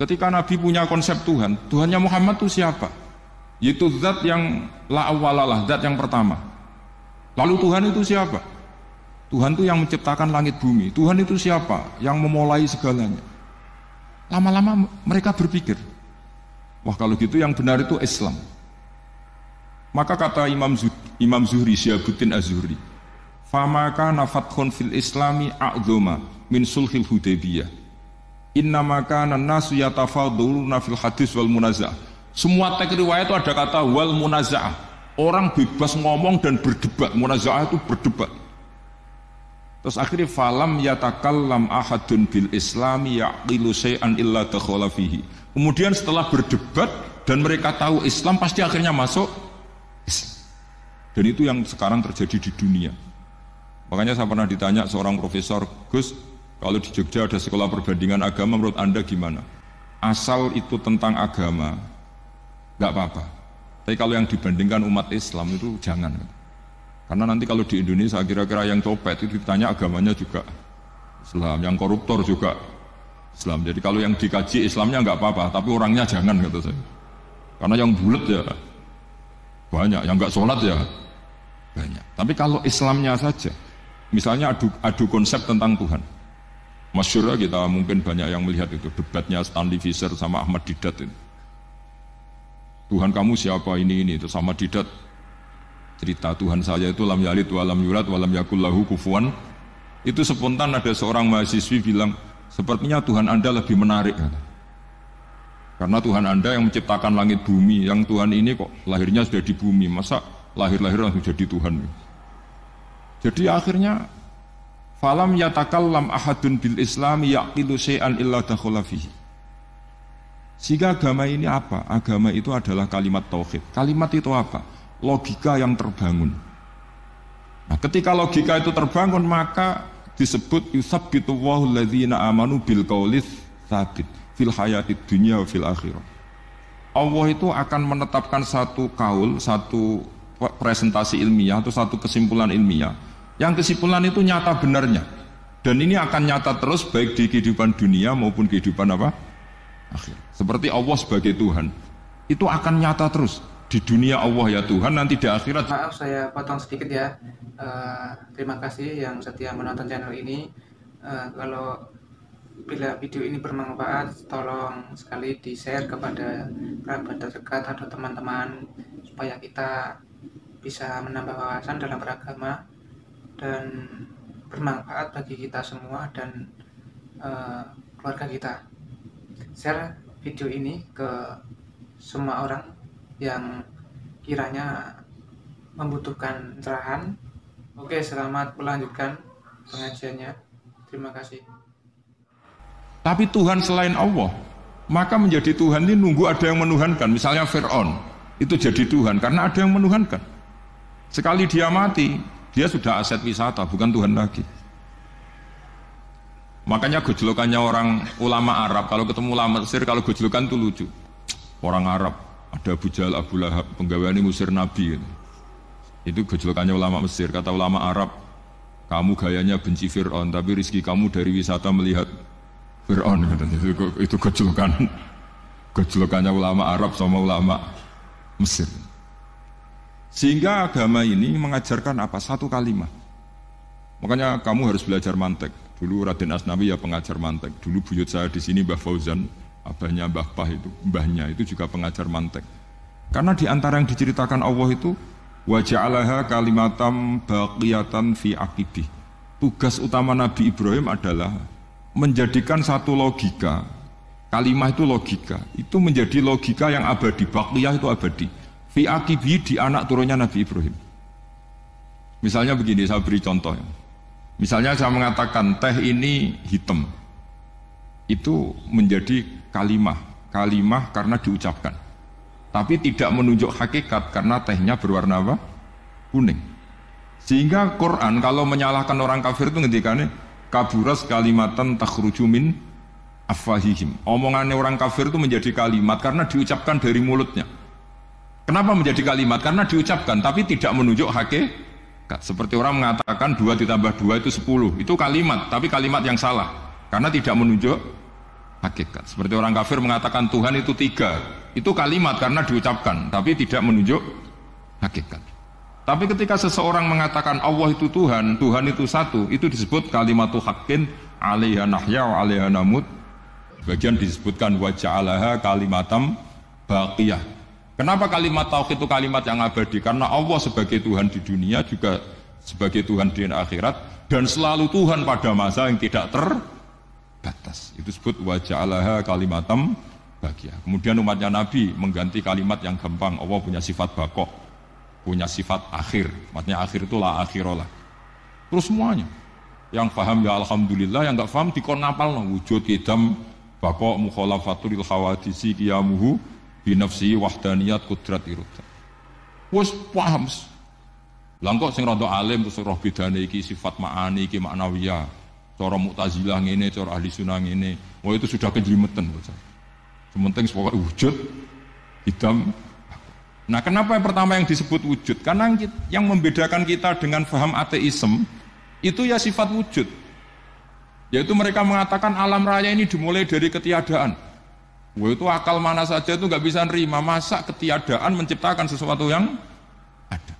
Ketika Nabi punya konsep Tuhan, Tuhannya Muhammad itu siapa? Yaitu zat yang la awalalah, zat yang pertama. Lalu Tuhan itu siapa? Tuhan itu yang menciptakan langit bumi. Tuhan itu siapa? Yang memulai segalanya. Lama-lama mereka berpikir, wah kalau gitu yang benar itu Islam. Maka kata Imam Zuhri, Imam Zuhri Az-Zuhri, Fama kana fathun fil islami a'zuma min sulhil hudaybiyah. Innama kana nasu yatafaduluna fil hadis wal munazah. Semua teks riwayat itu ada kata wal munazah. Orang bebas ngomong dan berdebat. Munazah itu berdebat. Terus akhirnya falam yatakallam ahadun bil islami yaqilu say'an illa dakhala fihi. Kemudian setelah berdebat dan mereka tahu Islam pasti akhirnya masuk Islam. Dan itu yang sekarang terjadi di dunia. Makanya saya pernah ditanya seorang profesor, Gus, kalau di Jogja ada sekolah perbandingan agama, menurut Anda gimana? Asal itu tentang agama, nggak apa-apa. Tapi kalau yang dibandingkan umat Islam itu jangan. Karena nanti kalau di Indonesia kira-kira yang copet itu ditanya agamanya juga Islam, yang koruptor juga Islam. Jadi kalau yang dikaji Islamnya nggak apa-apa, tapi orangnya jangan kata saya. Karena yang bulat ya banyak, yang nggak sholat ya banyak. Tapi kalau Islamnya saja, Misalnya adu, adu konsep tentang Tuhan. Masyur ya, kita mungkin banyak yang melihat itu debatnya Stanley Fisher sama Ahmad Didat itu. Tuhan kamu siapa ini ini Itu sama Didat cerita Tuhan saya itu lam yalid walam yurat walam yakullahu kufuan itu spontan ada seorang mahasiswi bilang sepertinya Tuhan Anda lebih menarik karena Tuhan Anda yang menciptakan langit bumi yang Tuhan ini kok lahirnya sudah di bumi masa lahir-lahir langsung jadi Tuhan jadi akhirnya falam yatakallam ahadun bil Islam yaqilu syai'an illa dakhala Sehingga agama ini apa? Agama itu adalah kalimat tauhid. Kalimat itu apa? Logika yang terbangun. Nah, ketika logika itu terbangun maka disebut yusabbitu wahul ladzina amanu bil qaulis sabit fil hayatid dunya fil akhirah. Allah itu akan menetapkan satu kaul, satu presentasi ilmiah atau satu kesimpulan ilmiah yang kesimpulan itu nyata benarnya dan ini akan nyata terus baik di kehidupan dunia maupun kehidupan apa akhir seperti Allah sebagai Tuhan itu akan nyata terus di dunia Allah ya Tuhan nanti di akhirat maaf saya potong sedikit ya eh, terima kasih yang setia menonton channel ini eh, kalau bila video ini bermanfaat tolong sekali di share kepada kerabat terdekat atau teman-teman supaya kita bisa menambah wawasan dalam beragama dan bermanfaat bagi kita semua dan uh, keluarga kita. Share video ini ke semua orang yang kiranya membutuhkan cerahan. Oke, selamat melanjutkan pengajiannya. Terima kasih. Tapi Tuhan selain Allah, maka menjadi Tuhan ini nunggu ada yang menuhankan. Misalnya Fir'aun, itu jadi Tuhan karena ada yang menuhankan. Sekali dia mati, dia sudah aset wisata, bukan Tuhan lagi. Makanya gojelokannya orang ulama Arab, kalau ketemu ulama Mesir, kalau gojelokan itu lucu. Orang Arab, ada Abu Jahal, Abu Lahab, ini musir Nabi. Gitu. Itu gojelokannya ulama Mesir, kata ulama Arab, kamu gayanya benci Fir'aun, tapi rizki kamu dari wisata melihat Fir'aun. Gitu. Itu, itu gojelokan gojelokannya ulama Arab sama ulama Mesir. Sehingga agama ini mengajarkan apa? Satu kalimat. Makanya kamu harus belajar mantek. Dulu Raden Asnawi ya pengajar mantek. Dulu buyut saya di sini Mbah Fauzan, abahnya Mbah Pah itu, mbahnya itu juga pengajar mantek. Karena di antara yang diceritakan Allah itu waja'alaha kalimatam baqiyatan fi akibih. Tugas utama Nabi Ibrahim adalah menjadikan satu logika. kalimat itu logika, itu menjadi logika yang abadi, baqiyah itu abadi fi akibi di anak turunnya Nabi Ibrahim. Misalnya begini, saya beri contoh. Ya. Misalnya saya mengatakan teh ini hitam. Itu menjadi kalimah, kalimah karena diucapkan. Tapi tidak menunjuk hakikat karena tehnya berwarna apa? Kuning. Sehingga Quran kalau menyalahkan orang kafir itu kan kaburas kalimatan takhruju min afwahihim. Omongannya orang kafir itu menjadi kalimat karena diucapkan dari mulutnya. Kenapa menjadi kalimat? Karena diucapkan tapi tidak menunjuk hakikat. Seperti orang mengatakan dua ditambah dua itu sepuluh. Itu kalimat, tapi kalimat yang salah. Karena tidak menunjuk hakikat. Seperti orang kafir mengatakan Tuhan itu tiga. Itu kalimat karena diucapkan, tapi tidak menunjuk hakikat. Tapi ketika seseorang mengatakan Allah itu Tuhan, Tuhan itu satu, itu disebut kalimat tuhakin alaiha nahya wa alaiha namut. Bagian disebutkan wajah alaha kalimatam baqiyah Kenapa kalimat tauhid itu kalimat yang abadi? Karena Allah sebagai Tuhan di dunia juga sebagai Tuhan di akhirat dan selalu Tuhan pada masa yang tidak terbatas. Itu disebut wajah kalimatam bahagia. Kemudian umatnya Nabi mengganti kalimat yang gampang. Allah punya sifat bakok, punya sifat akhir. Maksudnya akhir itu lah akhirola. Terus semuanya. Yang paham ya Alhamdulillah, yang nggak paham dikon ngapal. Wujud idam bakok mukhalafatul khawadisi muhu binafsi wahdaniyat kudrat irudat wis paham Langkok sing rada alim terus roh bedane iki sifat ma'ani iki maknawiyah. Cara Mu'tazilah ngene, cara ahli sunnah ngene. Wah itu sudah kejlimeten bocah. Sementing pokoknya wujud hitam. Nah, kenapa yang pertama yang disebut wujud? Karena yang membedakan kita dengan faham ateisme itu ya sifat wujud. Yaitu mereka mengatakan alam raya ini dimulai dari ketiadaan. Gue itu akal mana saja itu nggak bisa nerima masa ketiadaan menciptakan sesuatu yang ada.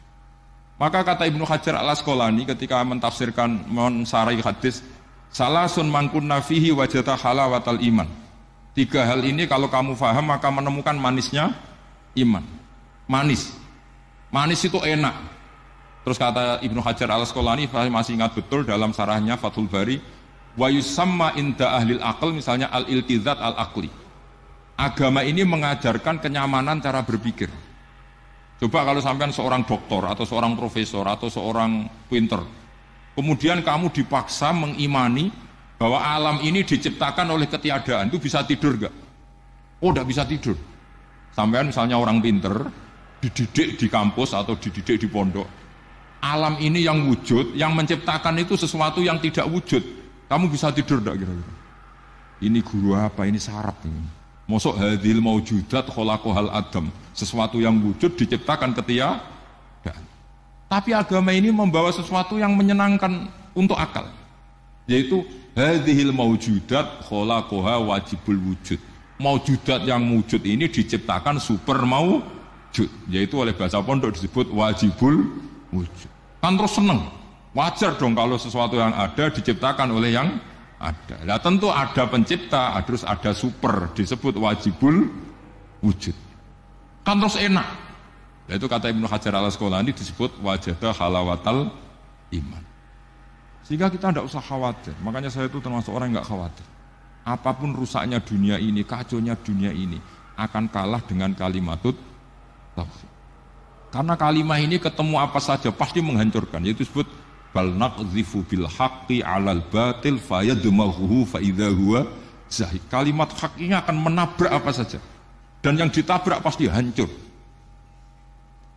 Maka kata Ibnu Hajar al Asqalani ketika mentafsirkan mensarai hadis salah sun mangkun nafihi wajata halawatal iman. Tiga hal ini kalau kamu faham maka menemukan manisnya iman. Manis. Manis itu enak. Terus kata Ibnu Hajar al Asqalani masih ingat betul dalam sarahnya Fathul Bari wa yusamma inda ahlil akal misalnya al iltizat al akli Agama ini mengajarkan kenyamanan cara berpikir. Coba kalau sampean seorang dokter atau seorang profesor atau seorang pinter, kemudian kamu dipaksa mengimani bahwa alam ini diciptakan oleh ketiadaan, itu bisa tidur gak? Oh, tidak bisa tidur. Sampean misalnya orang pinter, dididik di kampus atau dididik di pondok, alam ini yang wujud, yang menciptakan itu sesuatu yang tidak wujud. Kamu bisa tidur gak kira-kira? Ini guru apa? Ini sarap ini. Mosok hadil maujudat kholakohal adam. Sesuatu yang wujud diciptakan Dan. Tapi agama ini membawa sesuatu yang menyenangkan untuk akal. Yaitu hadihil maujudat kholakoha wajibul wujud. Maujudat yang wujud ini diciptakan super maujud. Yaitu oleh bahasa pondok disebut wajibul wujud. Kan terus seneng. Wajar dong kalau sesuatu yang ada diciptakan oleh yang ada. Nah tentu ada pencipta, terus ada super, disebut wajibul wujud. Kan terus enak. Nah itu kata Ibnu Hajar al Asqalani disebut wajada halawatal iman. Sehingga kita tidak usah khawatir. Makanya saya itu termasuk orang yang nggak khawatir. Apapun rusaknya dunia ini, kaconya dunia ini akan kalah dengan kalimatut tauhid. Karena kalimat ini ketemu apa saja pasti menghancurkan. Yaitu disebut bal naqdzifu bil haqqi 'alal batil fayadmaghuhu fa idza huwa zahid. Kalimat hak ini akan menabrak apa saja. Dan yang ditabrak pasti hancur.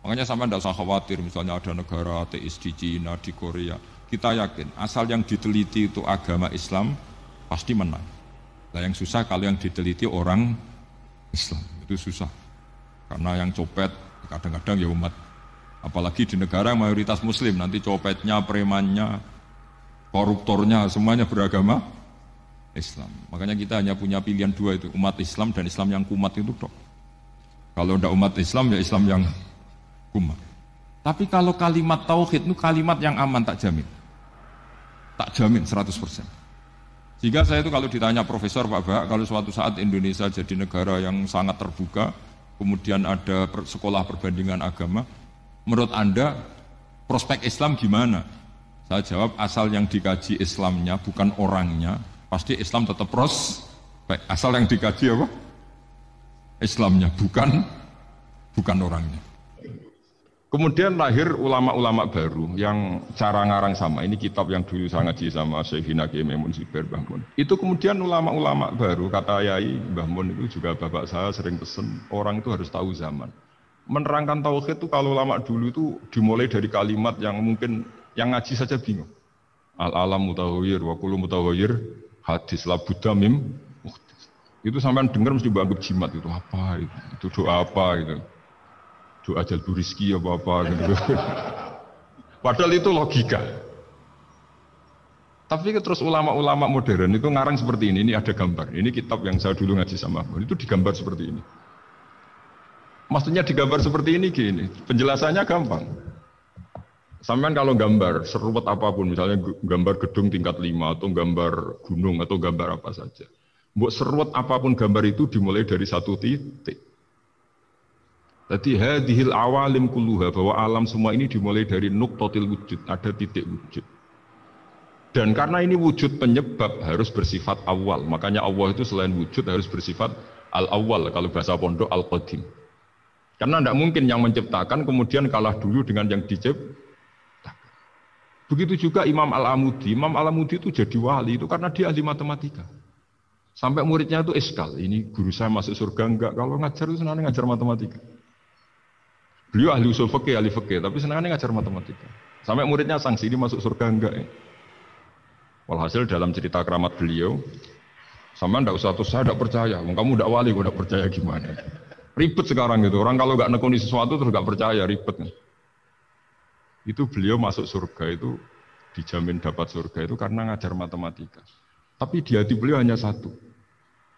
Makanya sama tidak usah khawatir misalnya ada negara ateis di Cina, di Korea. Kita yakin asal yang diteliti itu agama Islam pasti menang. Nah yang susah kalau yang diteliti orang Islam itu susah. Karena yang copet kadang-kadang ya umat Apalagi di negara yang mayoritas muslim, nanti copetnya, premannya, koruptornya, semuanya beragama Islam. Makanya kita hanya punya pilihan dua itu, umat Islam dan Islam yang kumat itu dok. Kalau tidak umat Islam, ya Islam yang kumat. Tapi kalau kalimat tauhid itu kalimat yang aman, tak jamin. Tak jamin 100%. Sehingga saya itu kalau ditanya profesor Pak Bak, kalau suatu saat Indonesia jadi negara yang sangat terbuka, kemudian ada sekolah perbandingan agama, menurut Anda prospek Islam gimana? Saya jawab asal yang dikaji Islamnya bukan orangnya, pasti Islam tetap Baik, Asal yang dikaji apa? Islamnya bukan bukan orangnya. Kemudian lahir ulama-ulama baru yang cara ngarang sama. Ini kitab yang dulu sangat ngaji sama Syekhina Kememun Memun Siber Itu kemudian ulama-ulama baru kata Yai Mbah itu juga bapak saya sering pesen orang itu harus tahu zaman menerangkan tauhid itu kalau lama dulu itu dimulai dari kalimat yang mungkin yang ngaji saja bingung. Al alam mutawir wa kullu mutawir hadis la buddha Itu sampai dengar mesti anggap jimat itu apa itu, itu doa apa gitu. Doa jalbu rizki apa apa gitu. Padahal itu logika. Tapi terus ulama-ulama modern itu ngarang seperti ini, ini ada gambar. Ini kitab yang saya dulu ngaji sama Itu digambar seperti ini. Maksudnya digambar seperti ini gini, penjelasannya gampang. Sampean kalau gambar seruput apapun, misalnya gambar gedung tingkat 5 atau gambar gunung atau gambar apa saja. Buat seruput apapun gambar itu dimulai dari satu titik. Tadi hadihil awalim kulluha bahwa alam semua ini dimulai dari nuktotil wujud, ada titik wujud. Dan karena ini wujud penyebab harus bersifat awal. Makanya Allah itu selain wujud harus bersifat al awal kalau bahasa pondok al-qadim. Karena tidak mungkin yang menciptakan kemudian kalah dulu dengan yang diciptakan. Begitu juga Imam Al-Amudi. Imam Al-Amudi itu jadi wali itu karena dia ahli matematika. Sampai muridnya itu eskal. Ini guru saya masuk surga enggak. Kalau ngajar itu senangnya ngajar matematika. Beliau ahli usul fakir, ahli fakir. tapi senangnya ngajar matematika. Sampai muridnya sanksi ini masuk surga enggak ya. Walhasil dalam cerita keramat beliau, sama ndak usah terus saya ndak percaya, kamu ndak wali, gua ndak percaya gimana? Ribet sekarang gitu. Orang kalau nggak nekuni sesuatu terus nggak percaya, ribet. Itu beliau masuk surga itu dijamin dapat surga itu karena ngajar matematika. Tapi di hati beliau hanya satu.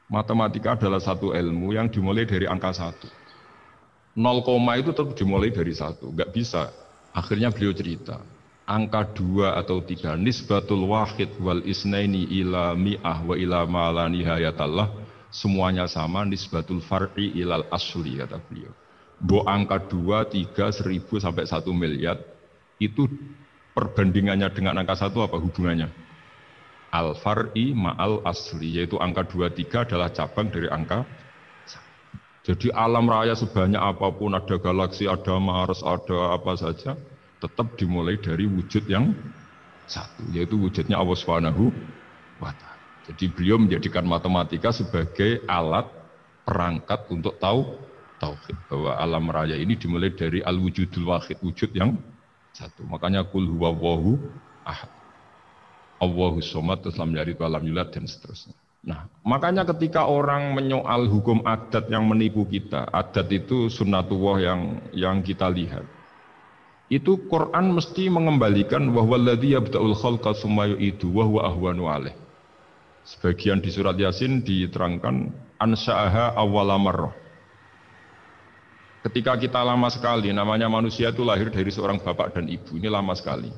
Matematika adalah satu ilmu yang dimulai dari angka satu. Nol koma itu tetap dimulai dari satu, nggak bisa. Akhirnya beliau cerita, angka dua atau tiga nisbatul wahid wal isnaini ilami ahwa wa ila nihayatallah semuanya sama nisbatul far'i ilal asli kata beliau. Bo angka 2, 3, 1000 sampai 1 miliar itu perbandingannya dengan angka 1 apa hubungannya? Al far'i ma'al asli yaitu angka 2, 3 adalah cabang dari angka jadi alam raya sebanyak apapun ada galaksi, ada Mars, ada apa saja tetap dimulai dari wujud yang satu yaitu wujudnya Allah Subhanahu jadi beliau menjadikan matematika sebagai alat perangkat untuk tahu tauhid bahwa alam raya ini dimulai dari al wujudul wahid wujud yang satu. Makanya kul wahu ahad. Allahu somad terus walam dan seterusnya. Nah, makanya ketika orang menyoal hukum adat yang menipu kita, adat itu sunnatullah yang yang kita lihat. Itu Quran mesti mengembalikan bahwa ladzi yabda'ul khalqa tsumma yu'idu wa huwa ahwanu alaih. Sebagian di surat Yasin diterangkan ansa'aha awalamar. Ketika kita lama sekali, namanya manusia itu lahir dari seorang bapak dan ibu, ini lama sekali.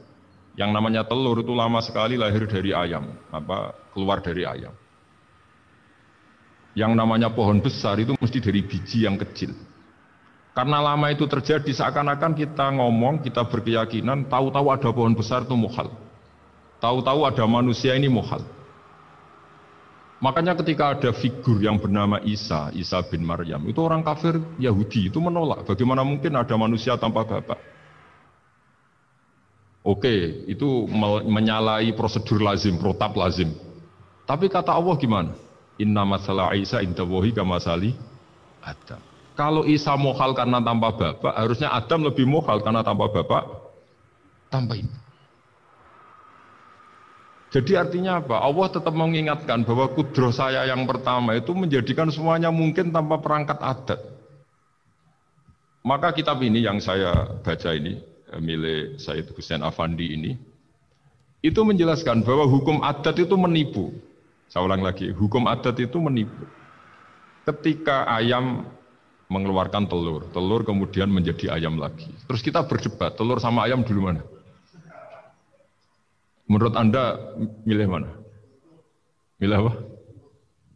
Yang namanya telur itu lama sekali lahir dari ayam, apa keluar dari ayam. Yang namanya pohon besar itu mesti dari biji yang kecil. Karena lama itu terjadi seakan-akan kita ngomong, kita berkeyakinan, tahu-tahu ada pohon besar itu muhal. Tahu-tahu ada manusia ini muhal. Makanya ketika ada figur yang bernama Isa, Isa bin Maryam, itu orang kafir Yahudi itu menolak. Bagaimana mungkin ada manusia tanpa bapak? Oke, itu menyalahi prosedur lazim, protap lazim. Tapi kata Allah gimana? Inna masalah Isa inta wohi kamasali Adam. Kalau Isa mohal karena tanpa bapak, harusnya Adam lebih mohal karena tanpa bapak, tanpa ibu. Jadi artinya apa? Allah tetap mengingatkan bahwa kudroh saya yang pertama itu menjadikan semuanya mungkin tanpa perangkat adat. Maka kitab ini yang saya baca ini, eh, milik Said Hussein Afandi ini, itu menjelaskan bahwa hukum adat itu menipu. Saya ulang lagi, hukum adat itu menipu. Ketika ayam mengeluarkan telur, telur kemudian menjadi ayam lagi. Terus kita berdebat, telur sama ayam dulu mana? Menurut Anda milih mana? Milih apa?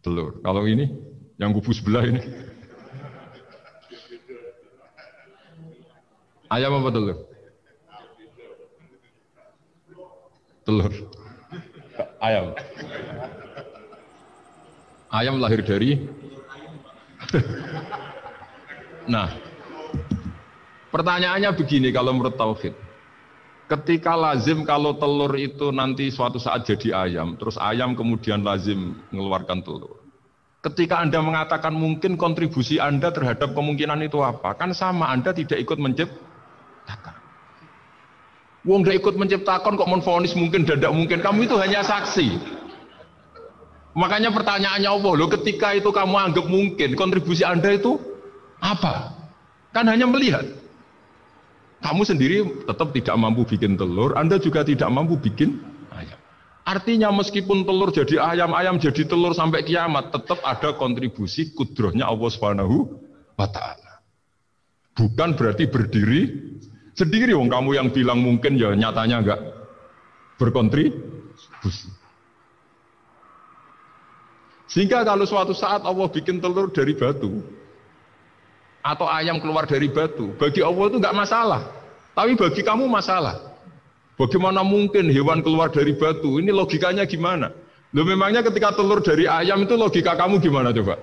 Telur. Kalau ini yang kubu sebelah ini. Ayam apa telur? Telur. Ayam. Ayam lahir dari Nah, pertanyaannya begini kalau menurut taufik. Ketika lazim kalau telur itu nanti suatu saat jadi ayam, terus ayam kemudian lazim mengeluarkan telur. Ketika Anda mengatakan mungkin kontribusi Anda terhadap kemungkinan itu apa, kan sama Anda tidak ikut menciptakan. Wong tidak ikut menciptakan kok menfonis mungkin dan mungkin. Kamu itu hanya saksi. Makanya pertanyaannya Allah, loh ketika itu kamu anggap mungkin kontribusi Anda itu apa? Kan hanya melihat. Kamu sendiri tetap tidak mampu bikin telur, Anda juga tidak mampu bikin ayam. Artinya meskipun telur jadi ayam, ayam jadi telur sampai kiamat, tetap ada kontribusi kudrohnya Allah Subhanahu wa taala. Bukan berarti berdiri sendiri wong kamu yang bilang mungkin ya nyatanya enggak berkontribusi. Sehingga kalau suatu saat Allah bikin telur dari batu atau ayam keluar dari batu, bagi Allah itu enggak masalah. Tapi bagi kamu masalah. Bagaimana mungkin hewan keluar dari batu? Ini logikanya gimana? Lo memangnya ketika telur dari ayam itu logika kamu gimana coba?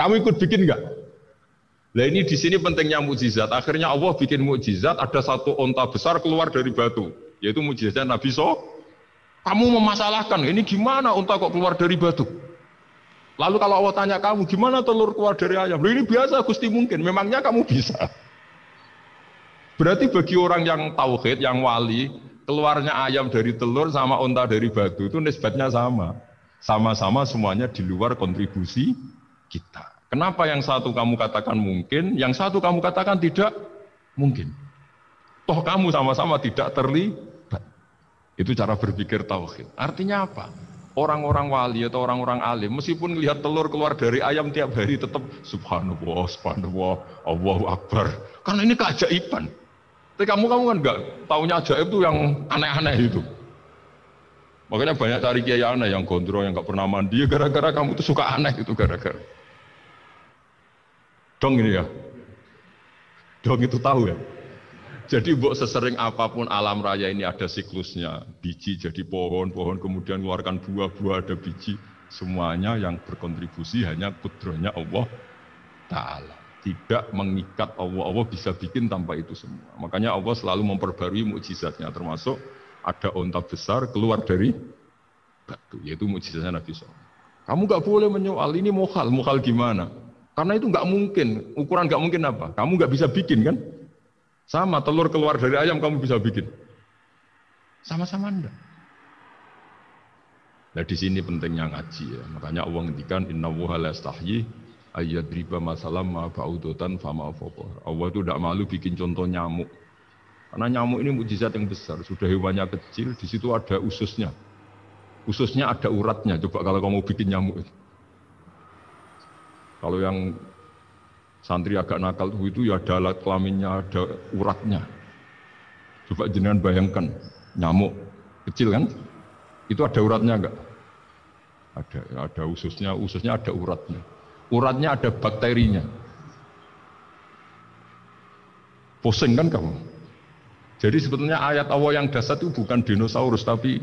Kamu ikut bikin nggak? Nah ini di sini pentingnya mujizat. Akhirnya Allah bikin mujizat, Ada satu onta besar keluar dari batu, yaitu mukjizatnya Nabi So. Kamu memasalahkan, ini gimana onta kok keluar dari batu? Lalu kalau Allah tanya kamu, gimana telur keluar dari ayam? Loh, ini biasa, Gusti mungkin. Memangnya kamu bisa. Berarti bagi orang yang tauhid, yang wali, keluarnya ayam dari telur sama unta dari batu itu nisbatnya sama. Sama-sama semuanya di luar kontribusi kita. Kenapa yang satu kamu katakan mungkin, yang satu kamu katakan tidak mungkin. Toh kamu sama-sama tidak terlibat. Itu cara berpikir tauhid. Artinya apa? Orang-orang wali atau orang-orang alim, meskipun lihat telur keluar dari ayam tiap hari, tetap subhanallah, subhanallah, Allahu Akbar. Karena ini keajaiban. Tapi kamu kamu kan enggak taunya ajaib itu yang aneh-aneh itu. Makanya banyak cari kiai aneh yang gondrong yang enggak pernah mandi gara-gara kamu tuh suka aneh itu gara-gara. Dong ini ya. Dong itu tahu ya. Jadi buat sesering apapun alam raya ini ada siklusnya. Biji jadi pohon, pohon kemudian mengeluarkan buah, buah ada biji. Semuanya yang berkontribusi hanya kudrohnya Allah Ta'ala tidak mengikat Allah. Allah bisa bikin tanpa itu semua. Makanya Allah selalu memperbarui mukjizatnya termasuk ada onta besar keluar dari batu yaitu mukjizatnya Nabi SAW. Kamu nggak boleh menyoal ini mohal, mohal gimana? Karena itu nggak mungkin, ukuran nggak mungkin apa? Kamu nggak bisa bikin kan? Sama telur keluar dari ayam kamu bisa bikin. Sama-sama anda. Nah di sini pentingnya ngaji ya. Makanya Allah ngendikan inna wuhala ayat riba masalah ma faudotan fama fotor. Allah itu tidak malu bikin contoh nyamuk. Karena nyamuk ini mujizat yang besar. Sudah hewannya kecil, di situ ada ususnya. Ususnya ada uratnya. Coba kalau kamu bikin nyamuk itu. Kalau yang santri agak nakal itu ya ada alat kelaminnya, ada uratnya. Coba jenengan bayangkan, nyamuk kecil kan? Itu ada uratnya enggak? Ada, ya ada ususnya, ususnya ada uratnya. Uratnya ada bakterinya. Pusing kan kamu? Jadi sebetulnya ayat Allah yang dasar itu bukan dinosaurus tapi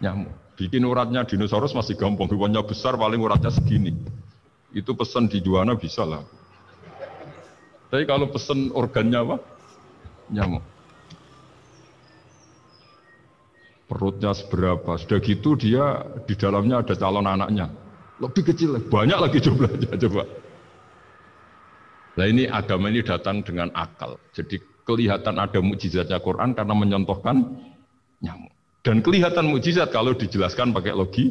nyamuk. Bikin uratnya dinosaurus masih gampang, hewannya besar paling uratnya segini. Itu pesan di juana bisa lah. Tapi kalau pesan organnya apa? Nyamuk. Perutnya seberapa, sudah gitu dia di dalamnya ada calon anaknya. Lebih kecil, banyak lagi jumlahnya coba. Nah ini agama ini datang dengan akal. Jadi kelihatan ada mujizatnya Quran karena menyontohkan nyamuk. Dan kelihatan mujizat kalau dijelaskan pakai logi,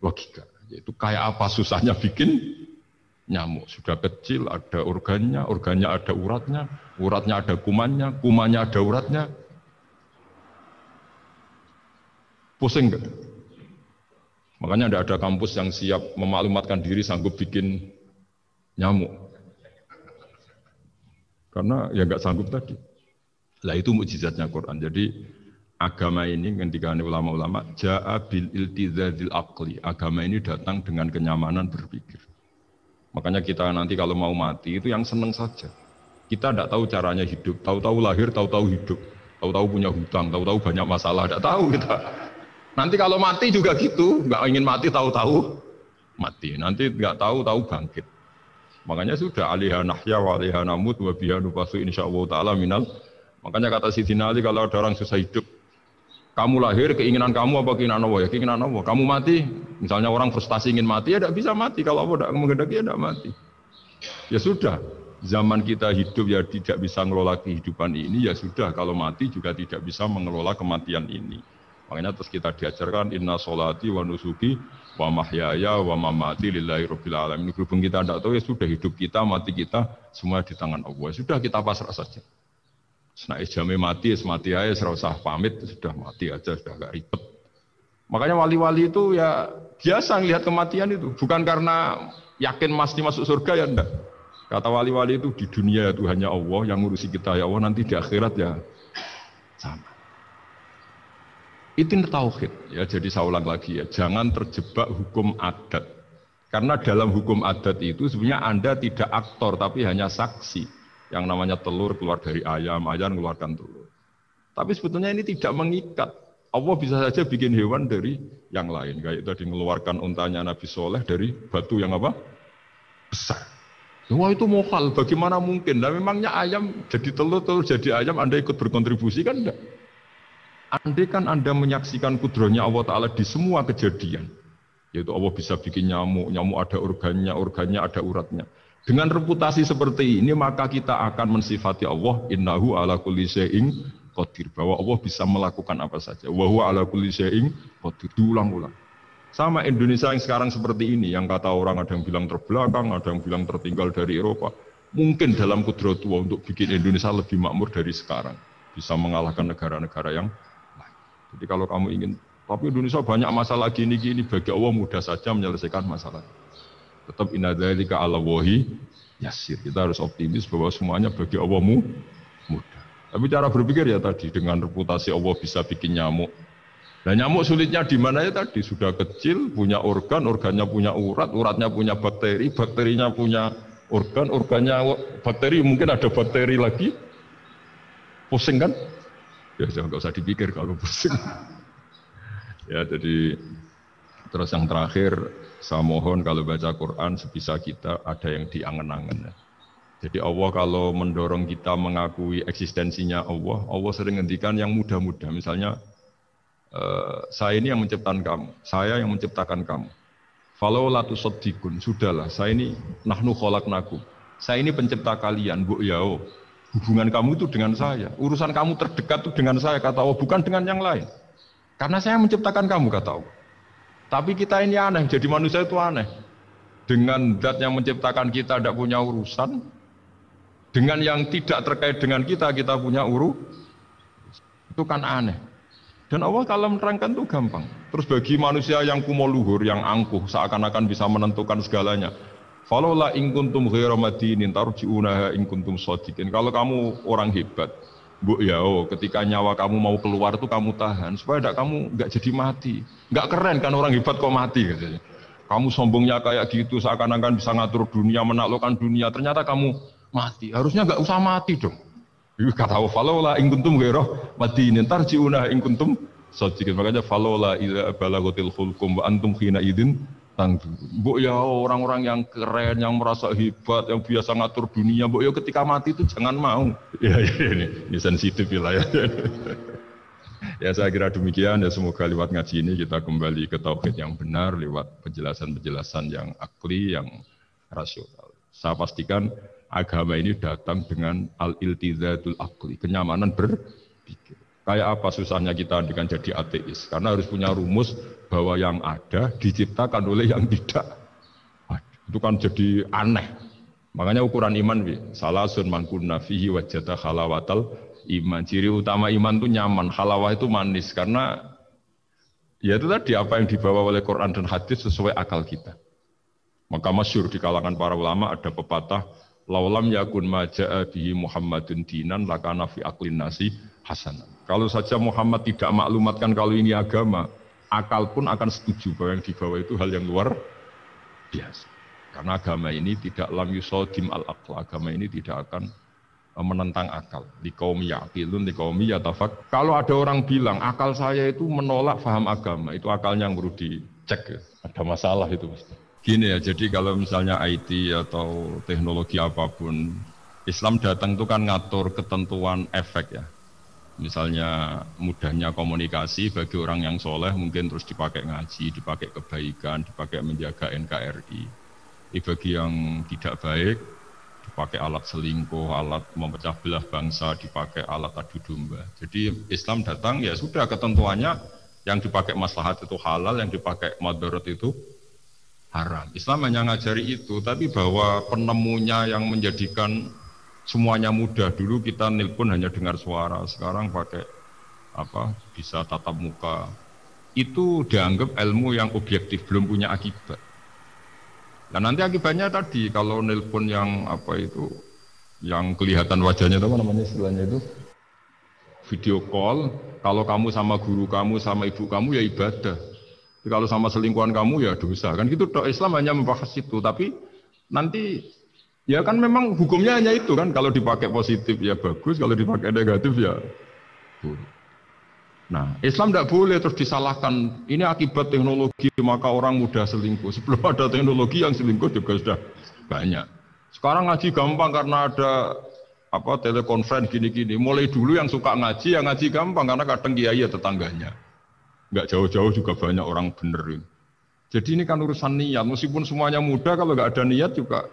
logika. Yaitu kayak apa susahnya bikin nyamuk. Sudah kecil ada organnya, organnya ada uratnya, uratnya ada kumannya, kumannya ada uratnya. Pusing gak? Makanya tidak ada kampus yang siap memaklumatkan diri sanggup bikin nyamuk. Karena ya nggak sanggup tadi. Lah itu mujizatnya Quran. Jadi agama ini ketika ulama-ulama ja'a bil iltizadil akli. Agama ini datang dengan kenyamanan berpikir. Makanya kita nanti kalau mau mati itu yang seneng saja. Kita tidak tahu caranya hidup, tahu-tahu lahir, tahu-tahu hidup, tahu-tahu punya hutang, tahu-tahu banyak masalah, tidak tahu kita. Nanti kalau mati juga gitu, nggak ingin mati tahu-tahu mati. Nanti nggak tahu tahu bangkit. Makanya sudah alihah nahya wa alihah namut wa biha insya Allah taala minal. Makanya kata si Dinali kalau ada orang susah hidup, kamu lahir keinginan kamu apa keinginan Allah? Ya keinginan Allah. Kamu mati, misalnya orang frustasi ingin mati ya tidak bisa mati kalau Allah tidak menghendaki ya tidak mati. Ya sudah, zaman kita hidup ya tidak bisa mengelola kehidupan ini ya sudah kalau mati juga tidak bisa mengelola kematian ini Makanya terus kita diajarkan inna solati wa nusuki wa mahyaya wa mamati lillahi rabbil alamin. Berhubung kita tidak tahu ya sudah hidup kita, mati kita semua di tangan Allah. Ya sudah kita pasrah saja. Senak jame mati, ya mati aja, ya serasa pamit, sudah mati aja, sudah gak ribet. Makanya wali-wali itu ya biasa ngelihat kematian itu. Bukan karena yakin pasti masuk surga ya enggak. Kata wali-wali itu di dunia itu hanya Allah yang ngurusi kita ya Allah nanti di akhirat ya sama. Itu tauhid. Ya, jadi saya ulang lagi ya, jangan terjebak hukum adat. Karena dalam hukum adat itu sebenarnya Anda tidak aktor tapi hanya saksi. Yang namanya telur keluar dari ayam, ayam keluarkan telur. Tapi sebetulnya ini tidak mengikat. Allah bisa saja bikin hewan dari yang lain. Kayak tadi mengeluarkan untanya Nabi Soleh dari batu yang apa? Besar. Wah itu mohal, bagaimana mungkin? Nah memangnya ayam jadi telur, telur jadi ayam, Anda ikut berkontribusi kan enggak? Andai kan Anda menyaksikan kudronya Allah Ta'ala di semua kejadian, yaitu Allah bisa bikin nyamuk, nyamuk ada organnya, organnya ada uratnya. Dengan reputasi seperti ini, maka kita akan mensifati Allah, innahu ala kulli se'ing qadir. Bahwa Allah bisa melakukan apa saja. Wahu ala kulli se'ing qadir. Diulang-ulang. Sama Indonesia yang sekarang seperti ini, yang kata orang ada yang bilang terbelakang, ada yang bilang tertinggal dari Eropa. Mungkin dalam kudrat tua untuk bikin Indonesia lebih makmur dari sekarang. Bisa mengalahkan negara-negara yang jadi kalau kamu ingin, tapi Indonesia banyak masalah gini-gini, bagi Allah mudah saja menyelesaikan masalah. Tetap ke Allah wahi yasir. Kita harus optimis bahwa semuanya bagi Allah mudah. Tapi cara berpikir ya tadi, dengan reputasi Allah bisa bikin nyamuk. Nah nyamuk sulitnya di mana ya tadi? Sudah kecil, punya organ, organnya punya urat, uratnya punya bakteri, bakterinya punya organ, organnya bakteri, mungkin ada bakteri lagi. Pusing kan? Ya jangan nggak usah dipikir kalau pusing. ya jadi terus yang terakhir saya mohon kalau baca Quran sebisa kita ada yang diangen-angen. Jadi Allah kalau mendorong kita mengakui eksistensinya Allah, Allah sering ngendikan yang mudah-mudah. Misalnya eh, saya ini yang menciptakan kamu, saya yang menciptakan kamu. Falau latu sodikun, sudahlah, saya ini nahnu kholak naku. Saya ini pencipta kalian, bu yao. Oh. Hubungan kamu itu dengan saya. Urusan kamu terdekat itu dengan saya, kata Allah. Bukan dengan yang lain. Karena saya menciptakan kamu, kata Allah. Tapi kita ini aneh, jadi manusia itu aneh. Dengan zat yang menciptakan kita tidak punya urusan. Dengan yang tidak terkait dengan kita, kita punya uru. Itu kan aneh. Dan Allah kalau menerangkan itu gampang. Terus bagi manusia yang kumoluhur, yang angkuh, seakan-akan bisa menentukan segalanya Falau ing kuntum ghaira madinin tarji'unaha ing kuntum shadiqin. Kalau kamu orang hebat, Bu ya, oh, ketika nyawa kamu mau keluar tuh kamu tahan supaya enggak kamu enggak jadi mati. Enggak keren kan orang hebat kok mati katanya. Kamu sombongnya kayak gitu seakan-akan bisa ngatur dunia, menaklukkan dunia. Ternyata kamu mati. Harusnya enggak usah mati dong. Kata wa la ing kuntum ghaira madinin tarji'unaha ing kuntum shadiqin. Makanya falau ila balagotil balaghatil wa antum khina idin tanggung. Mbok ya orang-orang yang keren, yang merasa hebat, yang biasa ngatur dunia, mbok ya ketika mati itu jangan mau. Ya, ya ini, ini sensitif lah ya. ya saya kira demikian ya semoga lewat ngaji ini kita kembali ke tauhid yang benar lewat penjelasan-penjelasan yang akli, yang rasional. Saya pastikan agama ini datang dengan al-iltizatul akli, kenyamanan berpikir. Kayak apa susahnya kita dengan jadi ateis? Karena harus punya rumus bahwa yang ada diciptakan oleh yang tidak itu kan jadi aneh makanya ukuran iman salah sun mangkunna fihi wajata halawatal iman ciri utama iman itu nyaman halawah itu manis karena ya itu tadi apa yang dibawa oleh Quran dan hadis sesuai akal kita maka masyur di kalangan para ulama ada pepatah laulam yakun maja'a bihi Muhammadun dinan lakana fi aklin nasi hasanah kalau saja Muhammad tidak maklumatkan kalau ini agama, akal pun akan setuju bahwa yang dibawa itu hal yang luar biasa. Karena agama ini tidak lam yusodim al akal agama ini tidak akan e, menentang akal. Di kaum yakilun, di kaum yatafak. Kalau ada orang bilang akal saya itu menolak faham agama, itu akalnya yang perlu dicek. Ya. Ada masalah itu pasti. Gini ya, jadi kalau misalnya IT atau teknologi apapun, Islam datang itu kan ngatur ketentuan efek ya. Misalnya mudahnya komunikasi bagi orang yang soleh mungkin terus dipakai ngaji, dipakai kebaikan, dipakai menjaga NKRI. Ini bagi yang tidak baik, dipakai alat selingkuh, alat memecah belah bangsa, dipakai alat adu domba. Jadi Islam datang ya sudah ketentuannya yang dipakai maslahat itu halal, yang dipakai madarat itu haram. Islam hanya ngajari itu, tapi bahwa penemunya yang menjadikan semuanya mudah dulu kita nelpon hanya dengar suara sekarang pakai apa bisa tatap muka itu dianggap ilmu yang objektif belum punya akibat nah nanti akibatnya tadi kalau nelpon yang apa itu yang kelihatan wajahnya apa namanya istilahnya itu video call kalau kamu sama guru kamu sama ibu kamu ya ibadah kalau sama selingkuhan kamu ya dosa kan gitu Islam hanya membahas itu tapi nanti Ya kan memang hukumnya hanya itu kan. Kalau dipakai positif ya bagus, kalau dipakai negatif ya buruk. Nah, Islam tidak boleh terus disalahkan. Ini akibat teknologi maka orang mudah selingkuh. Sebelum ada teknologi yang selingkuh juga sudah banyak. Sekarang ngaji gampang karena ada apa telekonferensi gini-gini. Mulai dulu yang suka ngaji yang ngaji gampang karena kadang kiai ya tetangganya. Enggak jauh-jauh juga banyak orang benerin. Jadi ini kan urusan niat. Meskipun semuanya mudah kalau nggak ada niat juga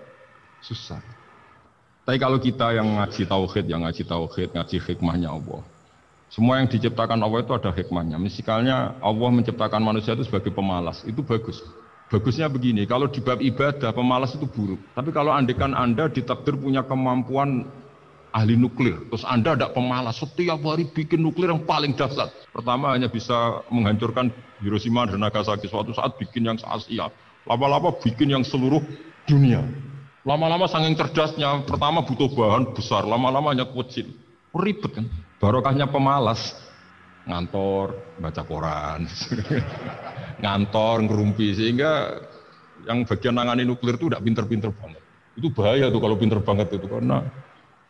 susah. Tapi kalau kita yang ngaji tauhid, yang ngaji tauhid, ngaji hikmahnya Allah. Semua yang diciptakan Allah itu ada hikmahnya. Misalnya Allah menciptakan manusia itu sebagai pemalas, itu bagus. Bagusnya begini, kalau di bab ibadah pemalas itu buruk. Tapi kalau andekan Anda ditakdir punya kemampuan ahli nuklir, terus Anda ada pemalas, setiap hari bikin nuklir yang paling dasar. Pertama hanya bisa menghancurkan Hiroshima dan Nagasaki suatu saat bikin yang asia Lama-lama bikin yang seluruh dunia. Lama-lama saking cerdasnya, pertama butuh bahan besar, lama-lama hanya kecil. Ribet kan? Barokahnya pemalas. Ngantor, baca koran. Ngantor, ngerumpi. Sehingga yang bagian nangani nuklir itu tidak pinter-pinter banget. Itu bahaya tuh kalau pinter banget itu. Karena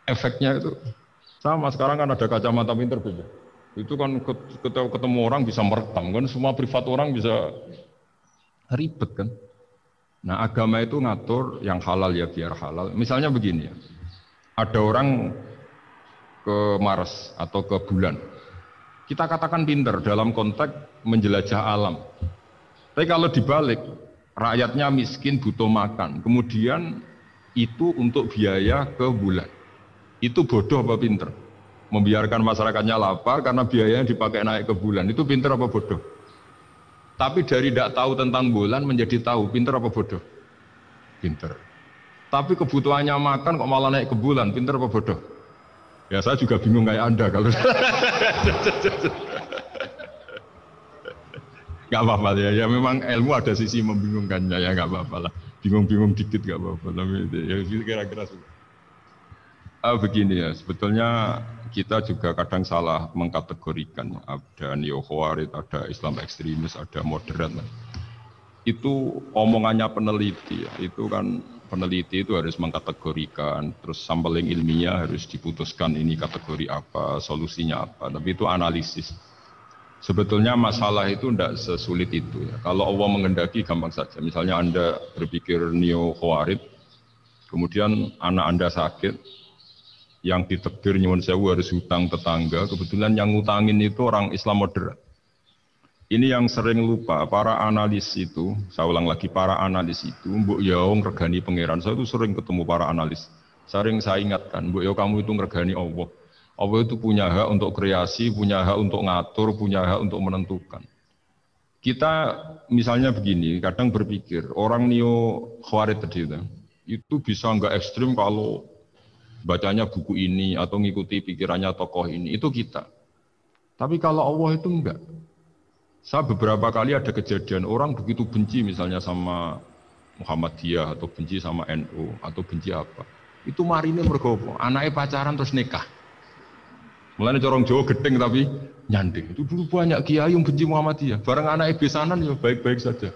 efeknya itu sama. Sekarang kan ada kacamata pinter. Beda. Itu kan ketemu orang bisa merekam kan. Semua privat orang bisa ribet kan. Nah agama itu ngatur yang halal ya biar halal. Misalnya begini ya, ada orang ke Mars atau ke bulan. Kita katakan pinter dalam konteks menjelajah alam. Tapi kalau dibalik, rakyatnya miskin butuh makan. Kemudian itu untuk biaya ke bulan. Itu bodoh apa pinter? Membiarkan masyarakatnya lapar karena biayanya dipakai naik ke bulan. Itu pinter apa bodoh? Tapi dari tidak tahu tentang bulan menjadi tahu, pinter apa bodoh? Pinter. Tapi kebutuhannya makan kok malah naik ke bulan, pinter apa bodoh? Ya saya juga bingung kayak Anda kalau Gak apa-apa ya. ya memang ilmu ada sisi membingungkannya ya gak apa-apa lah bingung-bingung dikit gak apa-apa tapi ya kira-kira uh, begini ya sebetulnya kita juga kadang salah mengkategorikan ada neo neohoarit, ada Islam ekstremis, ada moderat. Itu omongannya peneliti, ya. itu kan peneliti itu harus mengkategorikan, terus sampling ilmiah harus diputuskan ini kategori apa, solusinya apa. Tapi itu analisis. Sebetulnya masalah itu tidak sesulit itu ya. Kalau Allah mengendaki gampang saja. Misalnya Anda berpikir neo khawarid, kemudian anak Anda sakit, yang ditegur nyuwun sewu harus hutang tetangga, kebetulan yang ngutangin itu orang Islam moderat. Ini yang sering lupa, para analis itu, saya ulang lagi, para analis itu, Mbok Yaong regani pangeran, saya itu sering ketemu para analis. Sering saya ingatkan, Mbok Yaong kamu itu regani Allah. Allah itu punya hak untuk kreasi, punya hak untuk ngatur, punya hak untuk menentukan. Kita misalnya begini, kadang berpikir orang neo khawarit tadi itu, itu bisa nggak ekstrim kalau bacanya buku ini atau ngikuti pikirannya tokoh ini itu kita. Tapi kalau Allah itu enggak. Saya beberapa kali ada kejadian orang begitu benci misalnya sama Muhammadiyah atau benci sama NU NO, atau benci apa. Itu ini mergopo, anaknya pacaran terus nikah. Mulai corong Jawa gedeng tapi nyandeng. Itu dulu banyak kiai yang benci Muhammadiyah. Barang anaknya besanan ya baik-baik saja.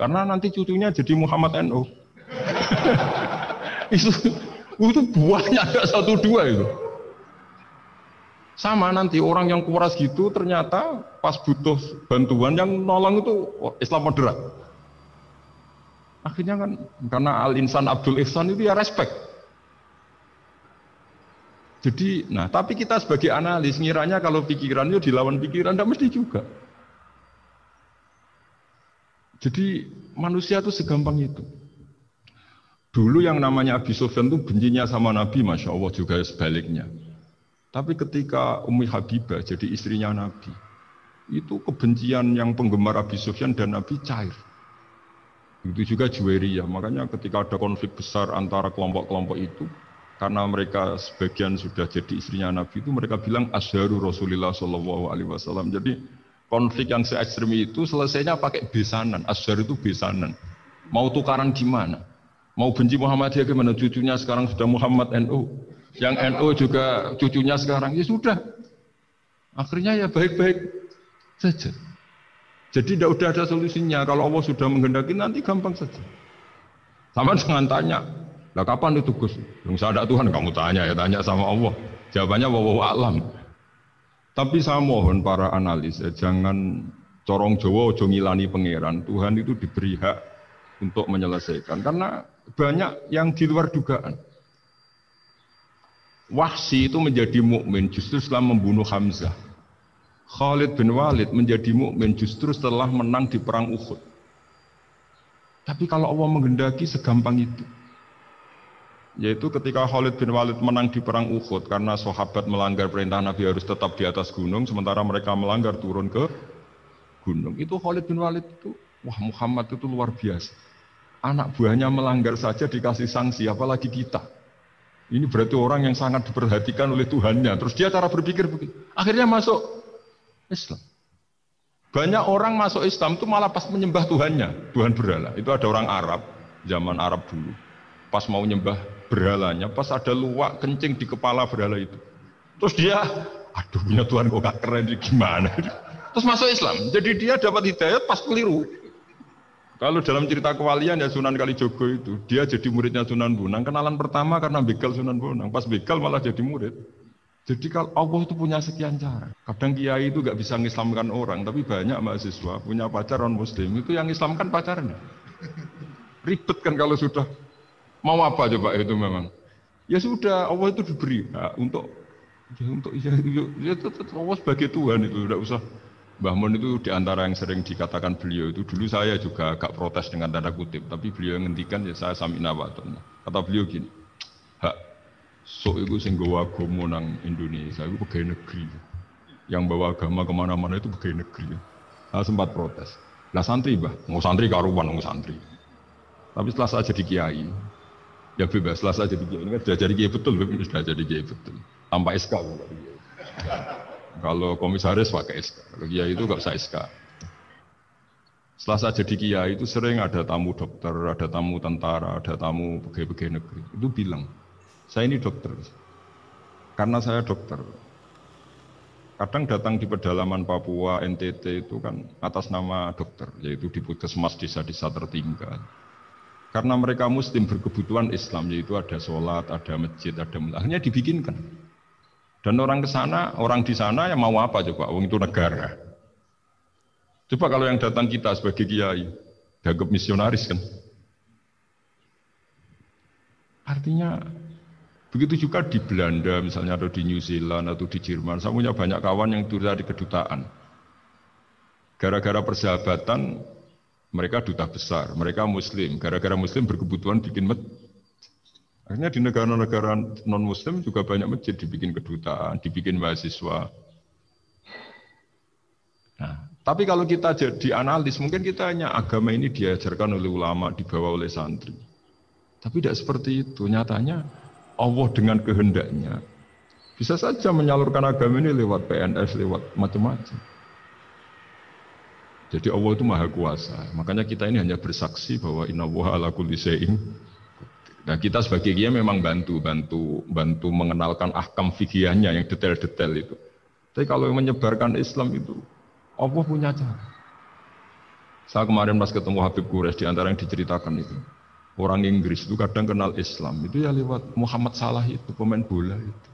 Karena nanti cucunya jadi Muhammad NU. NO. itu buahnya ada satu dua itu. Sama nanti orang yang kuras gitu ternyata pas butuh bantuan yang nolong itu Islam moderat. Akhirnya kan karena Al Insan Abdul Ihsan itu ya respect. Jadi, nah tapi kita sebagai analis ngiranya kalau pikiran itu dilawan pikiran, tidak mesti juga. Jadi manusia itu segampang itu. Dulu yang namanya Abi Sufyan itu bencinya sama Nabi, Masya Allah juga sebaliknya. Tapi ketika Umi Habibah jadi istrinya Nabi, itu kebencian yang penggemar Abi Sufyan dan Nabi cair. Itu juga ya, Makanya ketika ada konflik besar antara kelompok-kelompok itu, karena mereka sebagian sudah jadi istrinya Nabi itu, mereka bilang asharu Rasulullah Shallallahu Alaihi Wasallam. Jadi konflik yang se ekstrim itu selesainya pakai besanan. Asharu itu besanan. Mau tukaran di mana? Mau benci Muhammad Muhammadiyah gimana? Cucunya sekarang sudah Muhammad NU. Yang NU juga cucunya sekarang. Ya sudah. Akhirnya ya baik-baik saja. Jadi tidak udah ada solusinya. Kalau Allah sudah menghendaki nanti gampang saja. Sama dengan tanya, lah kapan itu Gus? Yang saya ada Tuhan kamu tanya ya tanya sama Allah. Jawabannya wawaw alam. Tapi saya mohon para analis ya, jangan corong Jawa ojo ngilani pangeran. Tuhan itu diberi hak untuk menyelesaikan karena banyak yang di luar dugaan. Wahsi itu menjadi mukmin justru setelah membunuh Hamzah. Khalid bin Walid menjadi mukmin justru setelah menang di perang Uhud. Tapi kalau Allah menghendaki segampang itu. Yaitu ketika Khalid bin Walid menang di perang Uhud karena sahabat melanggar perintah Nabi harus tetap di atas gunung sementara mereka melanggar turun ke gunung. Itu Khalid bin Walid itu wah Muhammad itu luar biasa. Anak buahnya melanggar saja dikasih sanksi, apalagi kita. Ini berarti orang yang sangat diperhatikan oleh Tuhannya. Terus dia cara berpikir begini, Akhirnya masuk Islam. Banyak orang masuk Islam itu malah pas menyembah Tuhannya, Tuhan berhala. Itu ada orang Arab, zaman Arab dulu. Pas mau nyembah berhalanya, pas ada luwak kencing di kepala berhala itu. Terus dia, aduh punya Tuhan kok gak keren, gimana? Terus masuk Islam. Jadi dia dapat hidayah pas keliru. Kalau dalam cerita kewalian ya Sunan Kalijogo itu, dia jadi muridnya Sunan Bonang. Kenalan pertama karena begal Sunan Bonang. Pas begal malah jadi murid. Jadi kalau Allah itu punya sekian cara. Kadang kiai itu nggak bisa ngislamkan orang, tapi banyak mahasiswa punya pacar non muslim itu yang islamkan pacarnya. Ribet kan kalau sudah mau apa coba itu memang. Ya sudah Allah itu diberi hak untuk ya untuk ya, ya, ya, Allah sebagai Tuhan itu tidak usah Mbah Mun itu diantara yang sering dikatakan beliau itu dulu saya juga agak protes dengan tanda kutip, tapi beliau ngendikan ya saya sami wa Kata beliau gini, hak so itu sing gawa agama nang Indonesia itu pegawai negeri. Ya. Yang bawa agama kemana-mana itu pegawai negeri. Ya. Saya sempat protes. Lah santri bah, mau santri karuan mau santri. Tapi setelah saya jadi kiai, ya bebas setelah saya jadi kiai ini kan sudah jadi kiai betul, sudah jadi kiai betul. Tanpa SK. Kalau komisaris pakai SK, kalau kiai itu nggak usah SK. Setelah saya jadi kiai itu sering ada tamu dokter, ada tamu tentara, ada tamu pegawai-pegawai negeri. Itu bilang, saya ini dokter. Karena saya dokter. Kadang datang di pedalaman Papua, NTT itu kan atas nama dokter, yaitu di puskesmas desa-desa tertinggal. Karena mereka muslim berkebutuhan Islam, yaitu ada sholat, ada masjid, ada mulah. dibikinkan. Dan orang ke sana, orang di sana yang mau apa coba? Wong itu negara. Coba kalau yang datang kita sebagai kiai, dianggap misionaris kan? Artinya begitu juga di Belanda misalnya atau di New Zealand atau di Jerman. Saya punya banyak kawan yang duta di kedutaan. Gara-gara persahabatan mereka duta besar, mereka muslim. Gara-gara muslim berkebutuhan bikin Akhirnya di negara-negara non-muslim juga banyak masjid dibikin kedutaan, dibikin mahasiswa. Nah, tapi kalau kita jadi analis, mungkin kita hanya agama ini diajarkan oleh ulama, dibawa oleh santri. Tapi tidak seperti itu. Nyatanya Allah dengan kehendaknya bisa saja menyalurkan agama ini lewat PNS, lewat macam-macam. Jadi Allah itu maha kuasa. Makanya kita ini hanya bersaksi bahwa inna ala kulli Nah kita sebagai kiai memang bantu, bantu, bantu mengenalkan ahkam fikihnya yang detail-detail itu. Tapi kalau yang menyebarkan Islam itu, Allah punya cara. Saya kemarin pas ketemu Habib Quresh di antara yang diceritakan itu. Orang Inggris itu kadang kenal Islam, itu ya lewat Muhammad Salah itu, pemain bola itu.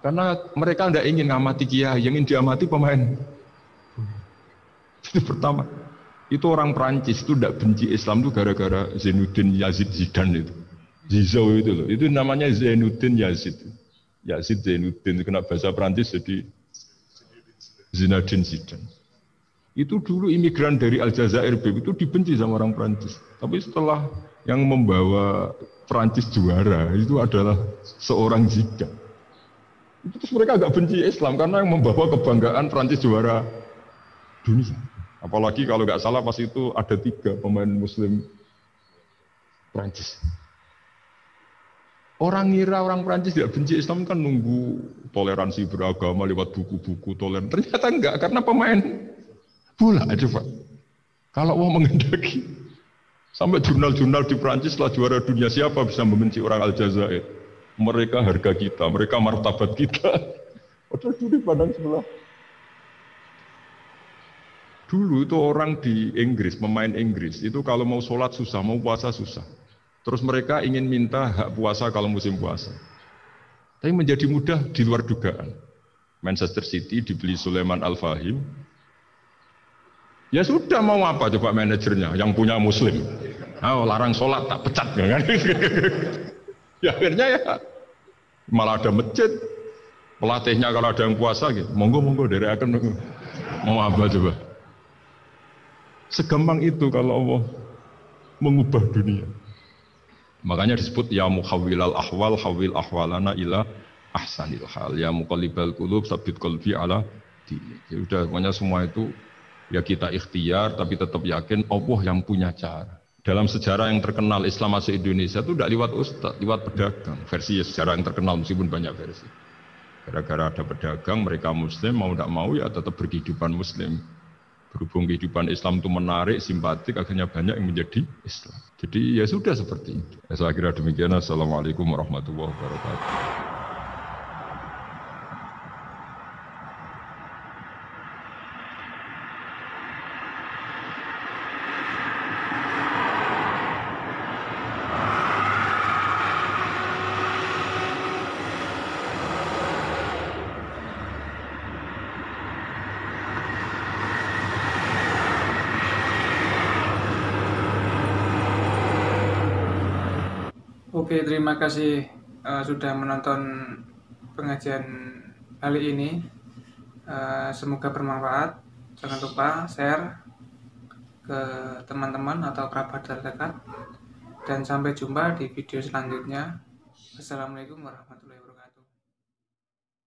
Karena mereka tidak ingin ngamati kiai, yang ingin diamati pemain. Itu pertama. Itu orang Prancis itu tidak benci Islam itu gara-gara Zainuddin Yazid Zidane itu. Zizou itu loh. Itu namanya Zainuddin Yazid. Yazid Zainuddin kena bahasa Perancis jadi Zinadin Zidane. Itu dulu imigran dari Aljazair Beb itu dibenci sama orang Perancis. Tapi setelah yang membawa Perancis juara itu adalah seorang Zidane. Itu terus mereka agak benci Islam karena yang membawa kebanggaan Perancis juara dunia. Apalagi kalau nggak salah pas itu ada tiga pemain Muslim Perancis. Orang ngira orang Prancis tidak benci Islam kan nunggu toleransi beragama lewat buku-buku toleran. Ternyata enggak karena pemain bola pak. Kalau mau mengendaki sampai jurnal-jurnal di Prancis lah juara dunia siapa bisa membenci orang Aljazair? Mereka harga kita, mereka martabat kita. Padahal dulu pandang sebelah. Dulu itu orang di Inggris, pemain Inggris, itu kalau mau sholat susah, mau puasa susah. Terus mereka ingin minta hak puasa kalau musim puasa. Tapi menjadi mudah di luar dugaan. Manchester City dibeli Sulaiman Al-Fahim. Ya sudah mau apa coba manajernya yang punya muslim. Nah, oh, larang sholat tak pecat Ya, kan? ya akhirnya ya malah ada masjid. Pelatihnya kalau ada yang puasa gitu, monggo monggo dari akan mau apa coba. Segampang itu kalau Allah mengubah dunia. Makanya disebut ya muhawwilal ahwal hawil ahwalana ila ahsanil hal ya muqallibal qulub sabit qalbi ala dini. Ya udah pokoknya semua itu ya kita ikhtiar tapi tetap yakin Allah yang punya cara. Dalam sejarah yang terkenal Islam masuk Indonesia itu tidak lewat ustaz, lewat pedagang. Versi ya, sejarah yang terkenal meskipun banyak versi. Gara-gara ada pedagang, mereka muslim, mau tidak mau ya tetap berkehidupan muslim. Berhubung kehidupan Islam itu menarik, simpatik, akhirnya banyak yang menjadi Islam. Jadi ya sudah seperti itu. Nah, saya kira demikian. Assalamualaikum warahmatullahi wabarakatuh. terima kasih uh, sudah menonton pengajian kali ini. Uh, semoga bermanfaat. Jangan lupa share ke teman-teman atau kerabat terdekat. Dan sampai jumpa di video selanjutnya. Assalamualaikum warahmatullahi